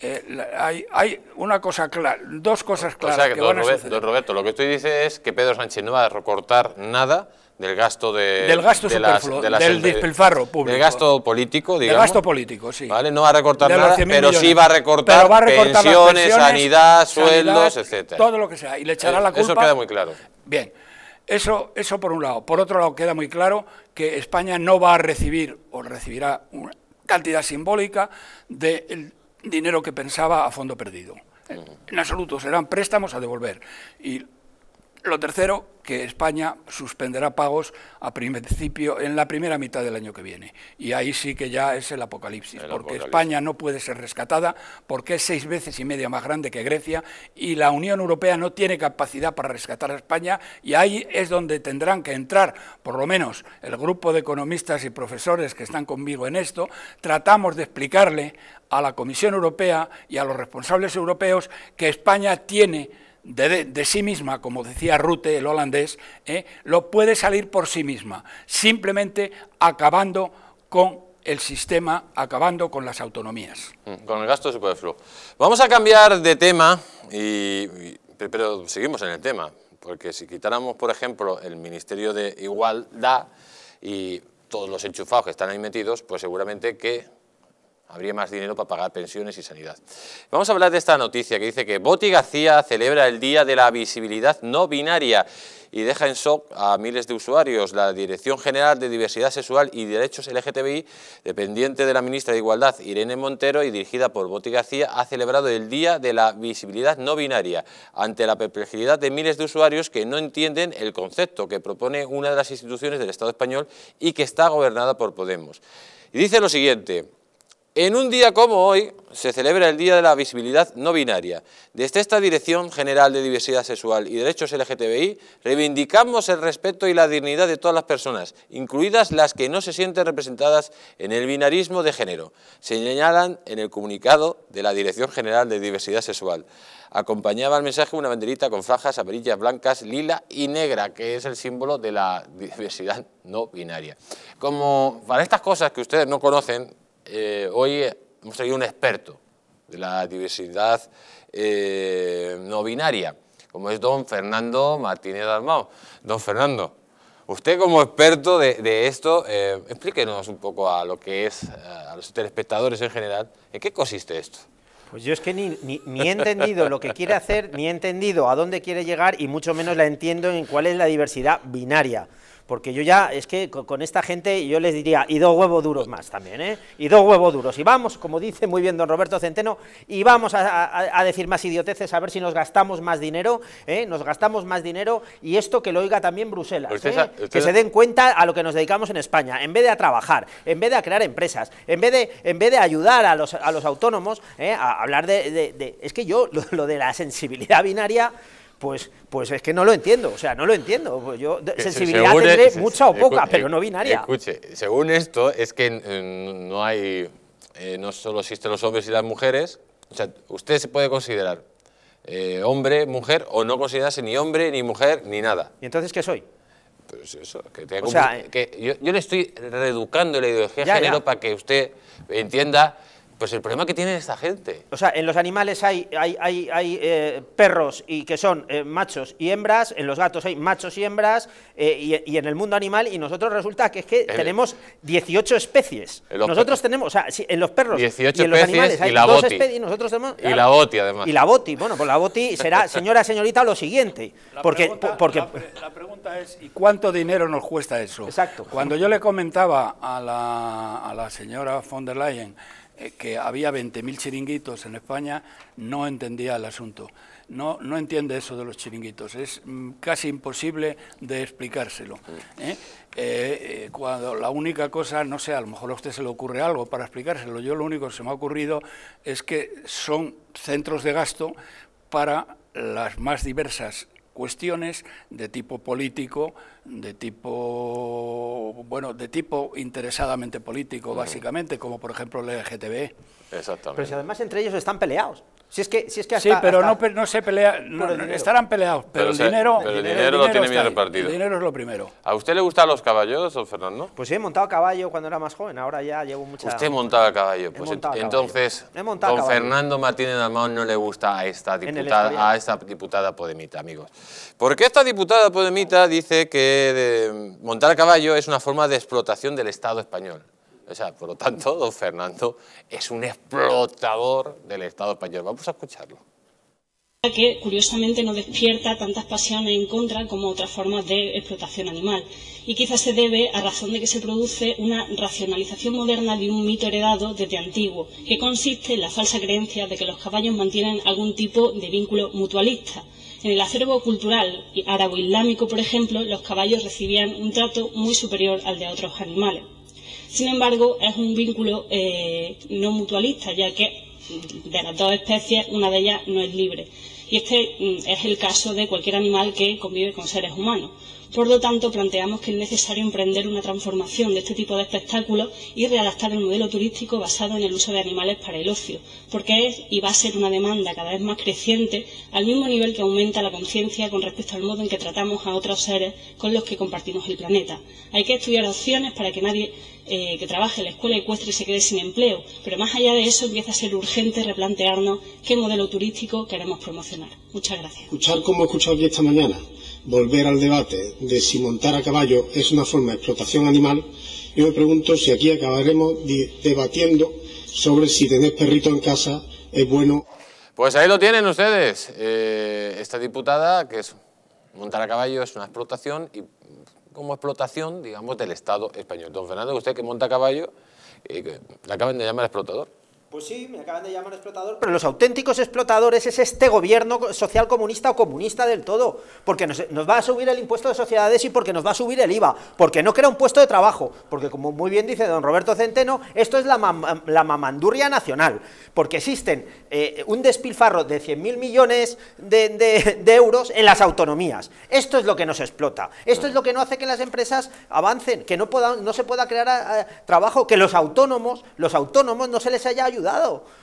Eh, hay, una cosa clara, dos cosas claras o sea, que, Don Roberto, lo que usted dice es que Pedro Sánchez no va a recortar nada del gasto de, del gasto del despilfarro público. Del gasto político, digamos. Del gasto político, sí. ¿Vale? No va a recortar nada, pero sí va a recortar, pensiones, sanidad, sueldos, etcétera. Todo lo que sea. Y le echará la eh, culpa. Eso queda muy claro. Bien. Eso, eso por un lado. Por otro lado, queda muy claro que España no va a recibir o recibirá una cantidad simbólica del dinero que pensaba a fondo perdido. En absoluto, serán préstamos a devolver. Y lo tercero, que España suspenderá pagos a principio en la primera mitad del año que viene. Y ahí sí que ya es el apocalipsis, porque España no puede ser rescatada porque es seis veces y media más grande que Grecia y la Unión Europea no tiene capacidad para rescatar a España y ahí es donde tendrán que entrar, por lo menos el grupo de economistas y profesores que están conmigo en esto, tratamos de explicarle a la Comisión Europea y a los responsables europeos que España tiene de, sí misma, como decía Rute, el holandés, ¿eh? lo puede salir por sí misma, simplemente acabando con el sistema, acabando con las autonomías. Mm, con el gasto superfluo. Vamos a cambiar de tema, pero seguimos en el tema, porque si quitáramos, por ejemplo, el Ministerio de Igualdad y todos los enchufados que están ahí metidos, pues seguramente que habría más dinero para pagar pensiones y sanidad. Vamos a hablar de esta noticia que dice que Boti celebra el Día de la Visibilidad No Binaria y deja en shock a miles de usuarios. La Dirección General de Diversidad Sexual y Derechos LGTBI, dependiente de la ministra de Igualdad Irene Montero y dirigida por Boti García, ha celebrado el Día de la Visibilidad No Binaria ante la perplejidad de miles de usuarios que no entienden el concepto que propone una de las instituciones del Estado español y que está gobernada por Podemos. Y dice lo siguiente... En un día como hoy se celebra el Día de la Visibilidad No Binaria. Desde esta Dirección General de Diversidad Sexual y Derechos LGTBI reivindicamos el respeto y la dignidad de todas las personas, incluidas las que no se sienten representadas en el binarismo de género, se señalan en el comunicado de la Dirección General de Diversidad Sexual. Acompañaba el mensaje una banderita con franjas amarillas, blancas, lila y negra, que es el símbolo de la diversidad no binaria. Como para estas cosas que ustedes no conocen, eh, hoy hemos traído un experto de la diversidad eh, no binaria, como es don Fernando Martínez Armao. Don Fernando, usted como experto de, esto, eh, explíquenos un poco a lo que es, a los telespectadores en general, ¿en qué consiste esto? Pues yo es que ni, he entendido lo que quiere hacer, ni he entendido a dónde quiere llegar y mucho menos la entiendo en cuál es la diversidad binaria porque yo ya, es que con, esta gente yo les diría, y dos huevos duros más también, ¿eh? y dos huevos duros, y vamos, como dice muy bien don Roberto Centeno, y vamos a, decir más idioteces, a ver si nos gastamos más dinero, ¿eh? nos gastamos más dinero, y esto que lo oiga también Bruselas, ¿eh? que se den cuenta a lo que nos dedicamos en España, en vez de a trabajar, en vez de crear empresas, en vez de, en vez de ayudar a los, autónomos, ¿eh? a hablar de, es que yo, lo de la sensibilidad binaria, pues, pues es que no lo entiendo, o sea, no lo entiendo. Pues yo sensibilidad mucha o poca, eh, pero no binaria. Escuche, según esto es que eh, no hay, eh, no solo existen los hombres y las mujeres, o sea, usted se puede considerar hombre, mujer, o no considerarse ni hombre, ni mujer, ni nada. ¿Y entonces qué soy? Pues eso, que, tenga o sea, que yo, le estoy reeducando la ideología de género para que usted entienda pues el problema que tiene esta gente. O sea, en los animales hay, hay, eh, perros y que son eh, machos y hembras, en los gatos hay machos y hembras, eh, y, en el mundo animal, y nosotros resulta que es que tenemos 18 especies. Nosotros tenemos, o sea, en los perros y en los animales hay y la dos especies, y nosotros tenemos... y la boti, además. Y la boti, bueno, pues la boti será, [LAUGHS] señora, señorita, lo siguiente. porque, porque... La, pregunta es, ¿y cuánto dinero nos cuesta eso? Exacto. Cuando yo le comentaba a la, a la señora von der Leyen eh, que había 20.000 chiringuitos en España, no entendía el asunto. No, no entiende eso de los chiringuitos, es mm, casi imposible de explicárselo. ¿eh? Eh, cuando la única cosa, no sé, a lo mejor a usted se le ocurre algo para explicárselo, yo lo único que se me ha ocurrido es que son centros de gasto para las más diversas cuestiones de tipo político, de tipo, bueno, de tipo interesadamente político, básicamente, como por ejemplo el LGTBE. Exactamente. Pero si además entre ellos están peleados. Si es que, si es que sí, pero no, se pelea, estarán peleados, pero, el, dinero, el, dinero, lo tiene bien repartido. El dinero es lo primero. ¿A usted le gustan los caballos, don Fernando? Pues sí, he montado caballo cuando era más joven, ahora ya llevo mucha... Usted montaba caballo, pues entonces don Fernando Martínez Almón no le gusta a esta, diputada, a esta diputada Podemita, amigos. Porque esta diputada Podemita dice que eh, montar caballo es una forma de explotación del Estado español. O sea, por lo tanto, don Fernando es un explotador del Estado español. Vamos a escucharlo que curiosamente no despierta tantas pasiones en contra como otras formas de explotación animal. Y quizás se debe a razón de que se produce una racionalización moderna de un mito heredado desde antiguo, que consiste en la falsa creencia de que los caballos mantienen algún tipo de vínculo mutualista. En el acervo cultural árabo-islámico, por ejemplo, los caballos recibían un trato muy superior al de otros animales. Sin embargo, es un vínculo eh, no mutualista, ya que mm, de las dos especies una de ellas no es libre. Y este mm, es el caso de cualquier animal que convive con seres humanos. Por lo tanto, planteamos que es necesario emprender una transformación de este tipo de espectáculos y readaptar el modelo turístico basado en el uso de animales para el ocio, porque es y va a ser una demanda cada vez más creciente al mismo nivel que aumenta la conciencia con respecto al modo en que tratamos a otros seres con los que compartimos el planeta. Hay que estudiar opciones para que nadie eh, que trabaje en la escuela ecuestre se quede sin empleo, pero más allá de eso empieza a ser urgente replantearnos qué modelo turístico queremos promocionar. Muchas gracias. Escuchar esta mañana volver al debate de si montar a caballo es una forma de explotación animal, yo me pregunto si aquí acabaremos debatiendo sobre si tener perrito en casa es bueno. Pues ahí lo tienen ustedes. Eh, esta diputada, que es montar a caballo, es una explotación y como explotación, digamos, del Estado español. Don Fernando, usted que monta a caballo, le eh, acaban de llamar explotador. Pues sí, me acaban de llamar explotador, pero los auténticos explotadores es este gobierno social comunista o comunista del todo, porque nos, va a subir el impuesto de sociedades y porque nos va a subir el IVA, porque no crea un puesto de trabajo, porque como muy bien dice don Roberto Centeno, esto es la, mamandurria nacional, porque existen eh, un despilfarro de 100.000 millones de, euros en las autonomías. Esto es lo que nos explota, esto es lo que no hace que las empresas avancen, que no, no se pueda crear eh, trabajo, que los autónomos, los autónomos no se les haya ayudado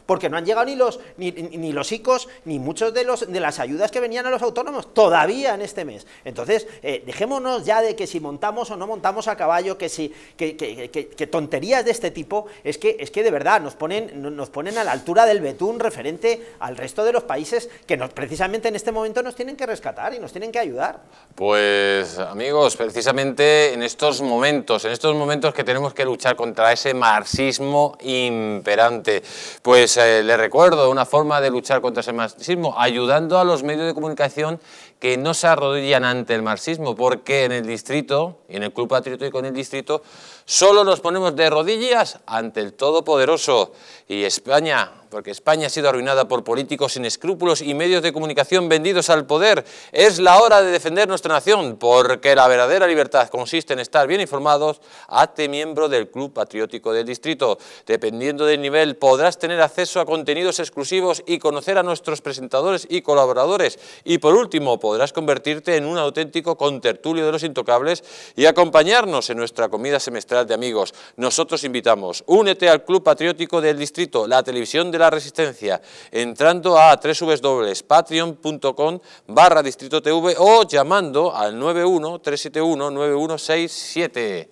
porque no han llegado ni los, ni, ni los ICOs, ni muchos de, los, de las ayudas que venían a los autónomos todavía en este mes. Entonces, eh, dejémonos ya de que si montamos o no montamos a caballo, que si que, que, tonterías de este tipo, es que, es que de verdad nos ponen, nos ponen a la altura del betún referente al resto de los países que nos, precisamente en este momento nos tienen que rescatar y nos tienen que ayudar. Pues amigos, precisamente en estos momentos, en estos momentos que tenemos que luchar contra ese marxismo imperante, pues eh, le recuerdo una forma de luchar contra ese marxismo, ayudando a los medios de comunicación que no se arrodillan ante el marxismo, porque en el distrito, en el Club Patriótico en el distrito, Solo nos ponemos de rodillas ante el Todopoderoso y España, porque España ha sido arruinada por políticos sin escrúpulos y medios de comunicación vendidos al poder. Es la hora de defender nuestra nación, porque la verdadera libertad consiste en estar bien informados. Hazte miembro del Club Patriótico del Distrito. Dependiendo del nivel, podrás tener acceso a contenidos exclusivos y conocer a nuestros presentadores y colaboradores. Y por último, podrás convertirte en un auténtico contertulio de los intocables y acompañarnos en nuestra comida semestral de amigos. Nosotros invitamos, únete al Club Patriótico del Distrito, la televisión de la Resistencia, entrando a www.patreon.com barra Distrito TV o llamando al 91-371-9167.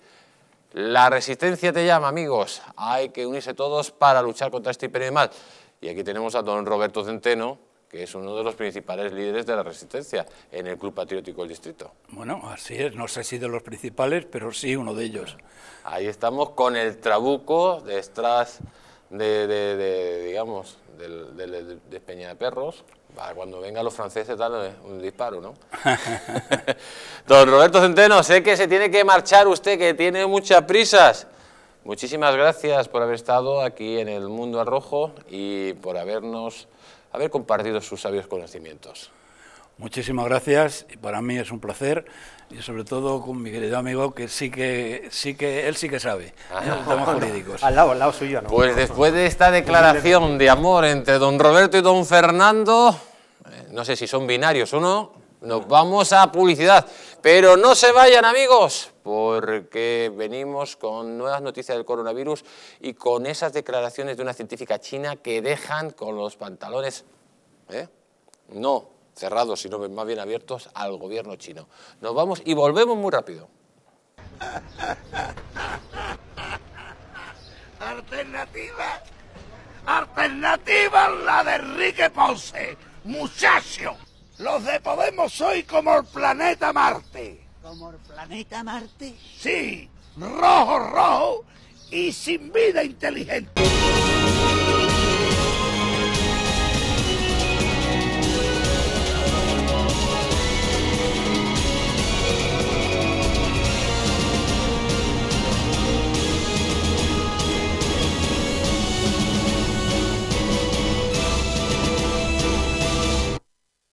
La Resistencia te llama, amigos. Hay que unirse todos para luchar contra este mal Y aquí tenemos a don Roberto Centeno, que es uno de los principales líderes de la resistencia en el Club Patriótico del Distrito. Bueno, así es, no sé si de los principales, pero sí uno de ellos. Ahí estamos con el trabuco de Estras, de, digamos, de Peña de Perros, cuando vengan los franceses tal, un disparo, ¿no? [LAUGHS] Don Roberto Centeno, sé que se tiene que marchar usted, que tiene muchas prisas. Muchísimas gracias por haber estado aquí en el Mundo Arrojo Rojo y por habernos haber compartido sus sabios conocimientos. Muchísimas gracias, para mí es un placer y sobre todo con mi querido amigo que sí que sí que él sí que sabe ah, temas jurídicos. Al lado, al lado suyo, ¿no? Pues después de esta declaración de amor entre don Roberto y don Fernando, eh, no sé si son binarios o no, nos vamos a publicidad, pero no se vayan amigos, porque venimos con nuevas noticias del coronavirus y con esas declaraciones de una científica china que dejan con los pantalones, ¿eh? no cerrados, sino más bien abiertos al gobierno chino. Nos vamos y volvemos muy rápido. Alternativa, alternativa la de Enrique Ponce, muchacho. Los de Podemos hoy como el planeta Marte. ¿Como el planeta Marte? Sí, rojo, rojo y sin vida inteligente.